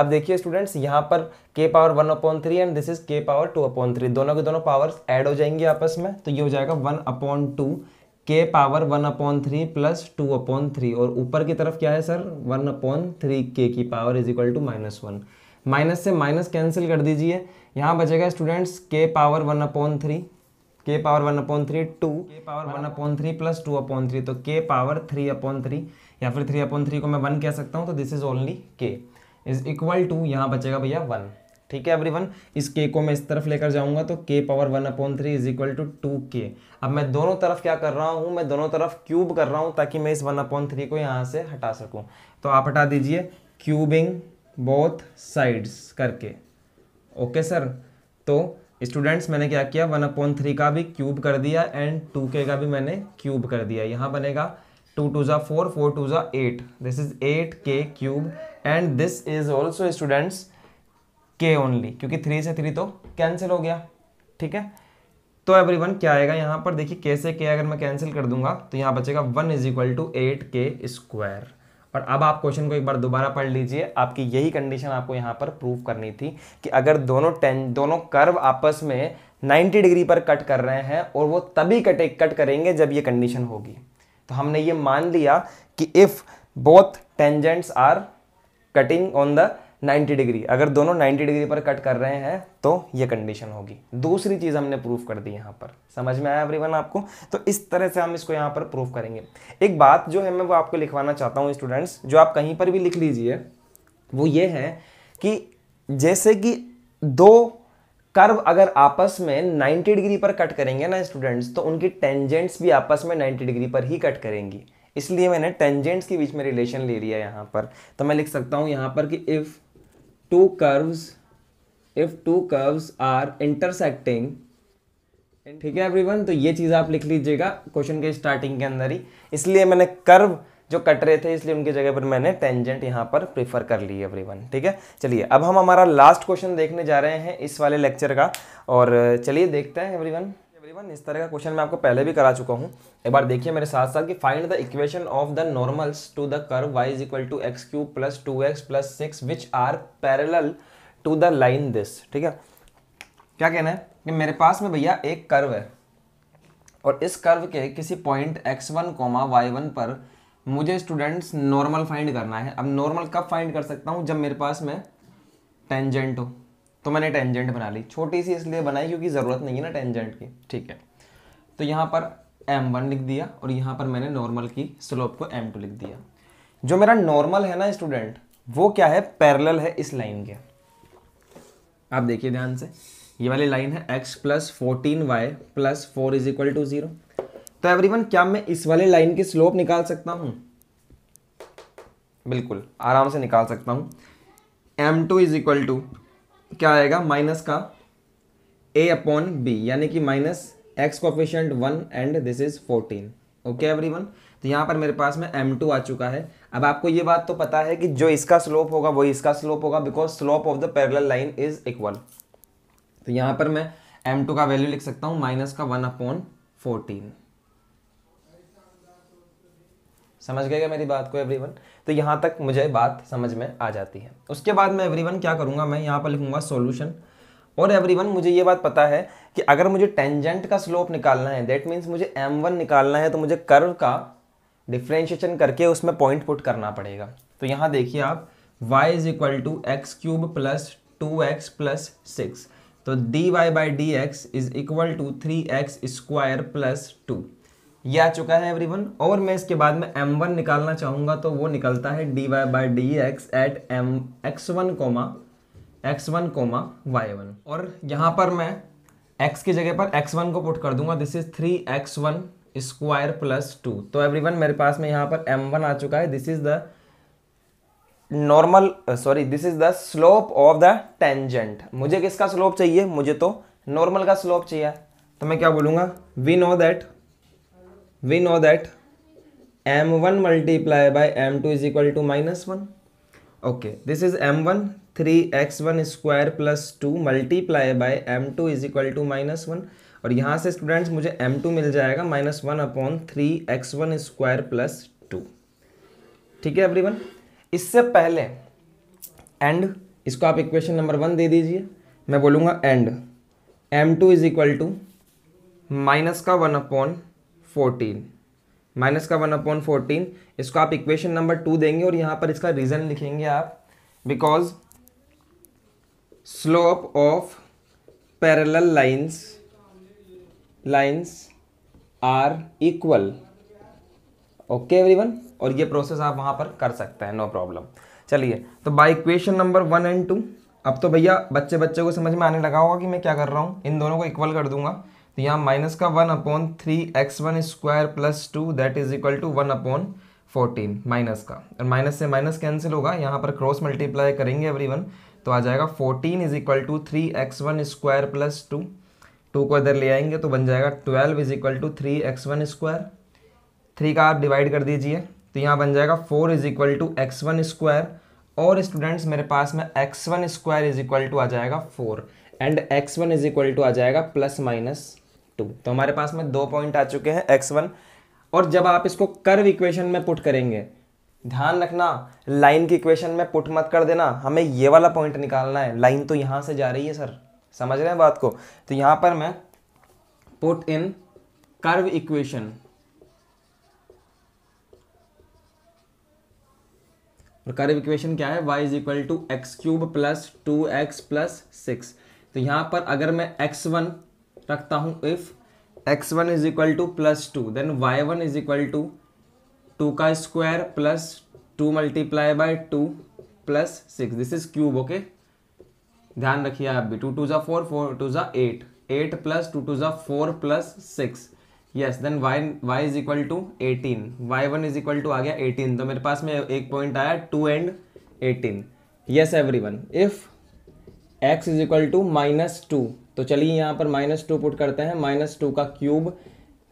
अब देखिए स्टूडेंट्स यहाँ पर k power one upon three and this is k power two upon three दोनों के दोनों पावर्स ऐड हो जाएंगे आपस में तो ये हो जाएगा one upon two k power one upon three plus two upon three और ऊपर की तरफ क्या है sir one upon three k की power is equal to minus one minus से माइनस कैंसिल कर दीजिए यहाँ बचेगा students k power one upon three k power one upon three two k power one upon three plus two upon three तो k power three upon three या फिर three upon three को मैं one कह सकता हूँ तो this is only k is equal to यहाँ बचेगा भैया वन ठीक है वन इस के को मैं इस तरफ लेकर जाऊंगा तो k power one upon three is equal to two k अब मैं दोनों तरफ क्या कर रहा हूँ मैं दोनों तरफ क्यूब कर रहा हूँ ताकि मैं इस वन अपॉन थ्री को यहाँ से हटा सकूँ तो आप हटा दीजिए क्यूबिंग बोथ साइड्स करके ओके सर तो स्टूडेंट्स मैंने क्या किया वन अपॉन थ्री का भी क्यूब कर दिया एंड टू के का भी मैंने क्यूब कर दिया यहाँ बनेगा टू टू ज़ा फोर फोर टू ज़ा eight this is eight k cube and this is also students k only क्योंकि थ्री से थ्री तो कैंसिल हो गया ठीक है तो एवरीवन क्या आएगा यहाँ पर देखिए के से के अगर मैं कैंसिल कर दूंगा तो यहाँ बचेगा one is equal to eight k square पर अब आप क्वेश्चन को एक बार दोबारा पढ़ लीजिए आपकी यही कंडीशन आपको यहाँ पर प्रूव करनी थी कि अगर दोनों टें दोनों कर्व आपस में 90 डिग्री पर कट कर रहे हैं और वो तभी कटे कट करेंगे जब ये कंडीशन होगी तो हमने ये मान लिया कि if both tangents are cutting on the 90 degree अगर दोनों 90 डिग्री पर कट कर रहे हैं तो ये कंडीशन होगी दूसरी चीज़ हमने प्रूफ कर दी यहाँ पर समझ में आया एवरीवन आपको तो इस तरह से हम इसको यहाँ पर प्रूफ करेंगे एक बात जो है मैं वो आपको लिखवाना चाहता हूँ स्टूडेंट्स जो आप कहीं पर भी लिख लीजिए वो ये है कि जैसे कि दो कर्व अगर आपस में नाइन्टी डिग्री पर कट करेंगे ना स्टूडेंट्स तो उनकी टेंजेंट्स भी आपस में नाइन्टी डिग्री पर ही कट करेंगी इसलिए मैंने टेंजेंट्स के बीच में रिलेशन ले लिया यहाँ पर तो मैं लिख सकता हूँ यहाँ पर कि if two curves if two curves are intersecting ठीक है एवरीवन तो ये चीज़ आप लिख लीजिएगा क्वेश्चन के स्टार्टिंग के अंदर ही इसलिए मैंने कर्व जो कट रहे थे इसलिए उनकी जगह पर मैंने टेंजेंट यहाँ पर प्रेफर कर ली एवरीवन ठीक है चलिए अब हम हमारा लास्ट क्वेश्चन देखने जा रहे हैं इस वाले लेक्चर का और चलिए देखते हैं एवरीवन एवरीवन इस तरह का क्वेश्चन मैं आपको पहले भी करा चुका हूँ एक बार देखिए मेरे साथ साथ कि find the equation of the normals to the curve y is equal to x cube plus two x plus six which are parallel to the line this ठीक है क्या कहना है कि मेरे पास में भैया एक कर्व है और इस कर्व के किसी point x one comma y one पर मुझे स्टूडेंट्स नॉर्मल फाइंड करना है अब नॉर्मल कब फाइंड कर सकता हूँ जब मेरे पास में टेंजेंट हो तो मैंने टेंजेंट बना ली छोटी सी इसलिए बनाई क्योंकि ज़रूरत नहीं है ना टेंजेंट की ठीक है तो यहाँ पर एम वन लिख दिया और यहाँ पर मैंने नॉर्मल की स्लोप को एम टू लिख दिया जो मेरा नॉर्मल है ना स्टूडेंट वो क्या है पैरेलल है इस लाइन के आप देखिए ध्यान से ये वाली लाइन है x plus fourteen Y plus four is equal to zero तो एवरीवन क्या मैं इस वाले लाइन की स्लोप निकाल सकता हूँ बिल्कुल आराम से निकाल सकता हूँ M two is equal to क्या आएगा माइनस का ए अपॉन बी यानी कि minus X coefficient one and this is fourteen okay everyone तो यहाँ पर मेरे पास में एम टू आ चुका है अब आपको ये बात तो पता है कि जो इसका स्लोप होगा वही इसका स्लोप होगा because slope of the parallel line is equal तो यहाँ पर मैं एम टू का वैल्यू लिख सकता हूँ माइनस का वन अपॉन फोर्टीन समझ गएगा मेरी बात को एवरीवन तो यहाँ तक मुझे बात समझ में आ जाती है उसके बाद मैं एवरीवन क्या करूँगा मैं यहाँ पर लिखूँगा सोल्यूशन और एवरीवन मुझे ये बात पता है कि अगर मुझे टेंजेंट का स्लोप निकालना है दैट मीन्स मुझे एम निकालना है तो मुझे कर्व का डिफ्रेंशिएशन करके उसमें पॉइंट पुट करना पड़ेगा तो यहाँ देखिए आप Y is equal to x cube plus two x plus six तो D Y by D x is equal to three x square plus two ये आ चुका है एवरीवन और मैं इसके बाद में एम वन निकालना चाहूँगा तो वो निकलता है D Y by D x at M X one comma X one comma Y one और यहाँ पर मैं एक्स की जगह पर एक्स वन को पुट कर दूंगा this is three x one square plus two तो एवरीवन मेरे पास में यहाँ पर एम वन आ चुका है this is the normal sorry this is the slope of the tangent मुझे किसका स्लोप चाहिए मुझे तो नॉर्मल का स्लोप चाहिए तो मैं क्या बोलूँगा we know that we M two m1 equal to minus one okay this is M one three x one square plus two multiply by M two is equal to minus one और यहाँ से students मुझे m2 मिल जाएगा minus one upon three x one square plus two ठीक है everyone इससे पहले एंड इसको आप इक्वेशन नंबर वन दे दीजिए मैं बोलूँगा and M two is equal to minus का वन अपॉन फोर्टीन माइनस का वन अपॉन फोर्टीन इसको आप इक्वेशन नंबर टू देंगे और यहाँ पर इसका रीज़न लिखेंगे आप because slope of parallel lines lines are equal okay everyone और ये प्रोसेस आप वहाँ पर कर सकते हैं नो प्रॉब्लम चलिए तो by equation number one and two अब तो भैया बच्चे बच्चे को समझ में आने लगा होगा कि मैं क्या कर रहा हूँ इन दोनों को इक्वल कर दूंगा तो यहाँ माइनस का one upon three x one square plus two that is equal to one upon fourteen minus का और माइनस से माइनस कैंसिल होगा यहाँ पर क्रॉस मल्टीप्लाई करेंगे एवरी वन तो आ जाएगा fourteen is equal to three x one square plus two two को इधर ले आएंगे तो बन जाएगा twelve is equal to three x one square three का आप डिवाइड कर दीजिए तो यहाँ बन जाएगा four is equal to x one square और स्टूडेंट्स मेरे पास में x one square is equal to आ जाएगा four and x one is equal to आ जाएगा प्लस माइनस टू तो हमारे पास में दो पॉइंट आ चुके हैं एक्स वन और जब आप इसको कर्व इक्वेशन में पुट करेंगे ध्यान रखना लाइन की इक्वेशन में पुट मत कर देना हमें ये वाला पॉइंट निकालना है लाइन तो यहाँ से जा रही है सर समझ रहे हैं बात को तो यहाँ पर मैं पुट इन कर्व इक्वेशन और कर्व इक्वेशन क्या है y is equal to x cube plus two x plus six तो यहाँ पर अगर मैं एक्स वन रखता हूँ if X one is equal to plus two then Y one is equal to two का square plus two multiply by two plus six this is cube okay ध्यान रखिए आप भी टू टू ज़ा four four two ज़ा eight eight plus two two ज़ा four plus six yes then Y Y is equal to eighteen Y one is equal to आ गया eighteen तो मेरे पास में एक पॉइंट आया two and eighteen yes everyone if X is equal to minus two तो चलिए यहाँ पर माइनस टू पुट करते हैं माइनस टू का cube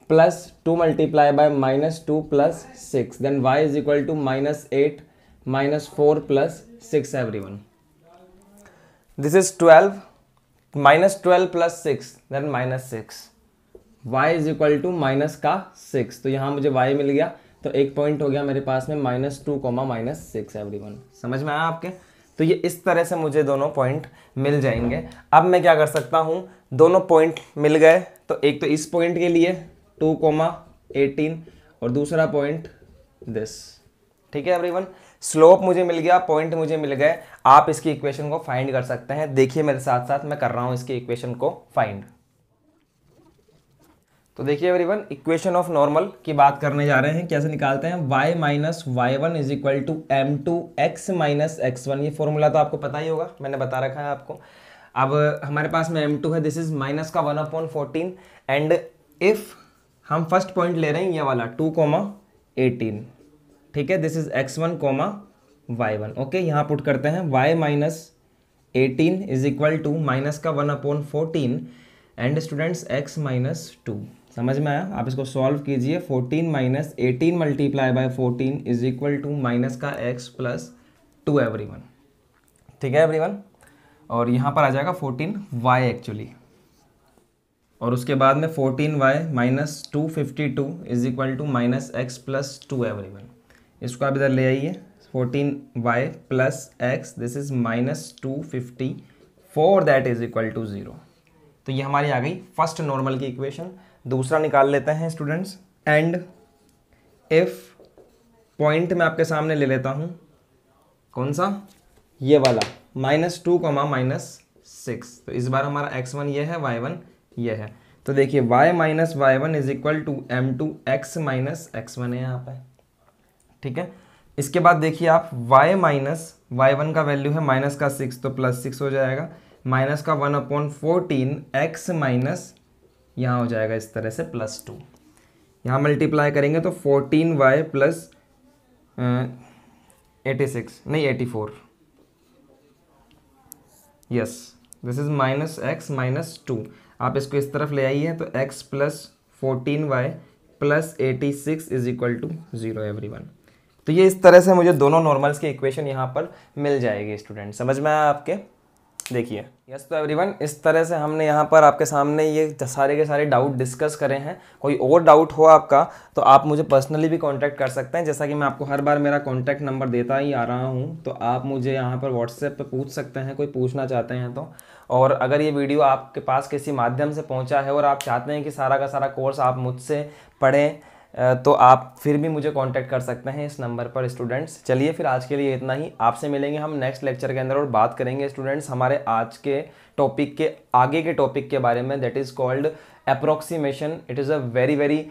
plus two multiply by minus two plus six then Y is equal to minus eight minus four plus six everyone this is twelve minus twelve plus six then minus six Y is equal to minus का six तो यहाँ मुझे Y मिल गया तो एक point हो गया मेरे पास में minus two comma minus six everyone समझ में आया आपके तो ये इस तरह से मुझे दोनों पॉइंट मिल जाएंगे अब मैं क्या कर सकता हूँ दोनों पॉइंट मिल गए तो एक तो इस पॉइंट के लिए टू कोमा एटीन और दूसरा पॉइंट दिस ठीक है एवरीवन स्लोप मुझे मिल गया पॉइंट मुझे मिल गए आप इसकी इक्वेशन को फाइंड कर सकते हैं देखिए मेरे साथ साथ मैं कर रहा हूँ इसकी इक्वेशन को फाइंड तो देखिए एवरीवन इक्वेशन ऑफ नॉर्मल की बात करने जा रहे हैं कैसे निकालते हैं y minus Y one is equal to M two x minus x one ये फॉर्मूला तो आपको पता ही होगा मैंने बता रखा है आपको अब हमारे पास में एम टू है दिस इज माइनस का one upon fourteen and if हम फर्स्ट पॉइंट ले रहे हैं ये वाला टू कोमा एटीन ठीक है this is x one comma Y one okay यहाँ पुट करते हैं y minus eighteen is equal to minus का one upon fourteen and students x minus two समझ में आया आप इसको सॉल्व कीजिए 14 minus eighteen multiply by fourteen is equal to minus का X plus two every one ठीक है एवरी वन और यहाँ पर आ जाएगा फोर्टीन वाई एक्चुअली और उसके बाद में fourteen Y minus two fifty two is equal to minus X plus two everyone इसको आप इधर ले आइए fourteen Y plus X this is minus two fifty four that is equal to zero तो ये हमारी आ गई फर्स्ट नॉर्मल की इक्वेशन दूसरा निकाल लेते हैं स्टूडेंट्स एंड इफ पॉइंट मैं आपके सामने ले लेता हूं कौन सा ये वाला minus two comma minus six तो इस बार हमारा एक्स वन ये है वाई वन ये है तो देखिए Y minus Y one is equal to M two x minus x one है यहाँ पे ठीक है इसके बाद देखिए आप y माइनस वाई वन का वैल्यू है माइनस का सिक्स तो प्लस सिक्स हो जाएगा माइनस का one upon fourteen X minus यहाँ हो जाएगा इस तरह से प्लस टू यहाँ मल्टीप्लाई करेंगे तो fourteen Y plus eighty six नहीं eighty four yes this is minus X minus two आप इसको इस तरफ ले आइए तो X plus fourteen Y plus eighty six is equal to zero everyone तो ये इस तरह से मुझे दोनों नॉर्मल्स की इक्वेशन यहाँ पर मिल जाएगी स्टूडेंट समझ में आया आपके देखिए यस तो एवरीवन इस तरह से हमने यहाँ पर आपके सामने ये सारे के सारे डाउट डिस्कस करे हैं कोई और डाउट हो आपका तो आप मुझे पर्सनली भी कांटेक्ट कर सकते हैं जैसा कि मैं आपको हर बार मेरा कांटेक्ट नंबर देता ही आ रहा हूँ तो आप मुझे यहाँ पर व्हाट्सएप पे पूछ सकते हैं कोई पूछना चाहते हैं तो और अगर ये वीडियो आपके पास किसी माध्यम से पहुँचा है और आप चाहते हैं कि सारा का सारा कोर्स आप मुझसे पढ़ें तो आप फिर भी मुझे कांटेक्ट कर सकते हैं इस नंबर पर स्टूडेंट्स चलिए फिर आज के लिए इतना ही आपसे मिलेंगे हम नेक्स्ट लेक्चर के अंदर और बात करेंगे स्टूडेंट्स हमारे आज के टॉपिक के आगे के टॉपिक के बारे में that is called approximation it is a very very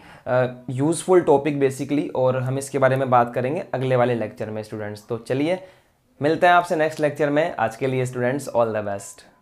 useful topic basically और हम इसके बारे में बात करेंगे अगले वाले लेक्चर में स्टूडेंट्स तो चलिए मिलते हैं आपसे नेक्स्ट लेक्चर में आज के लिए स्टूडेंट्स ऑल द बेस्ट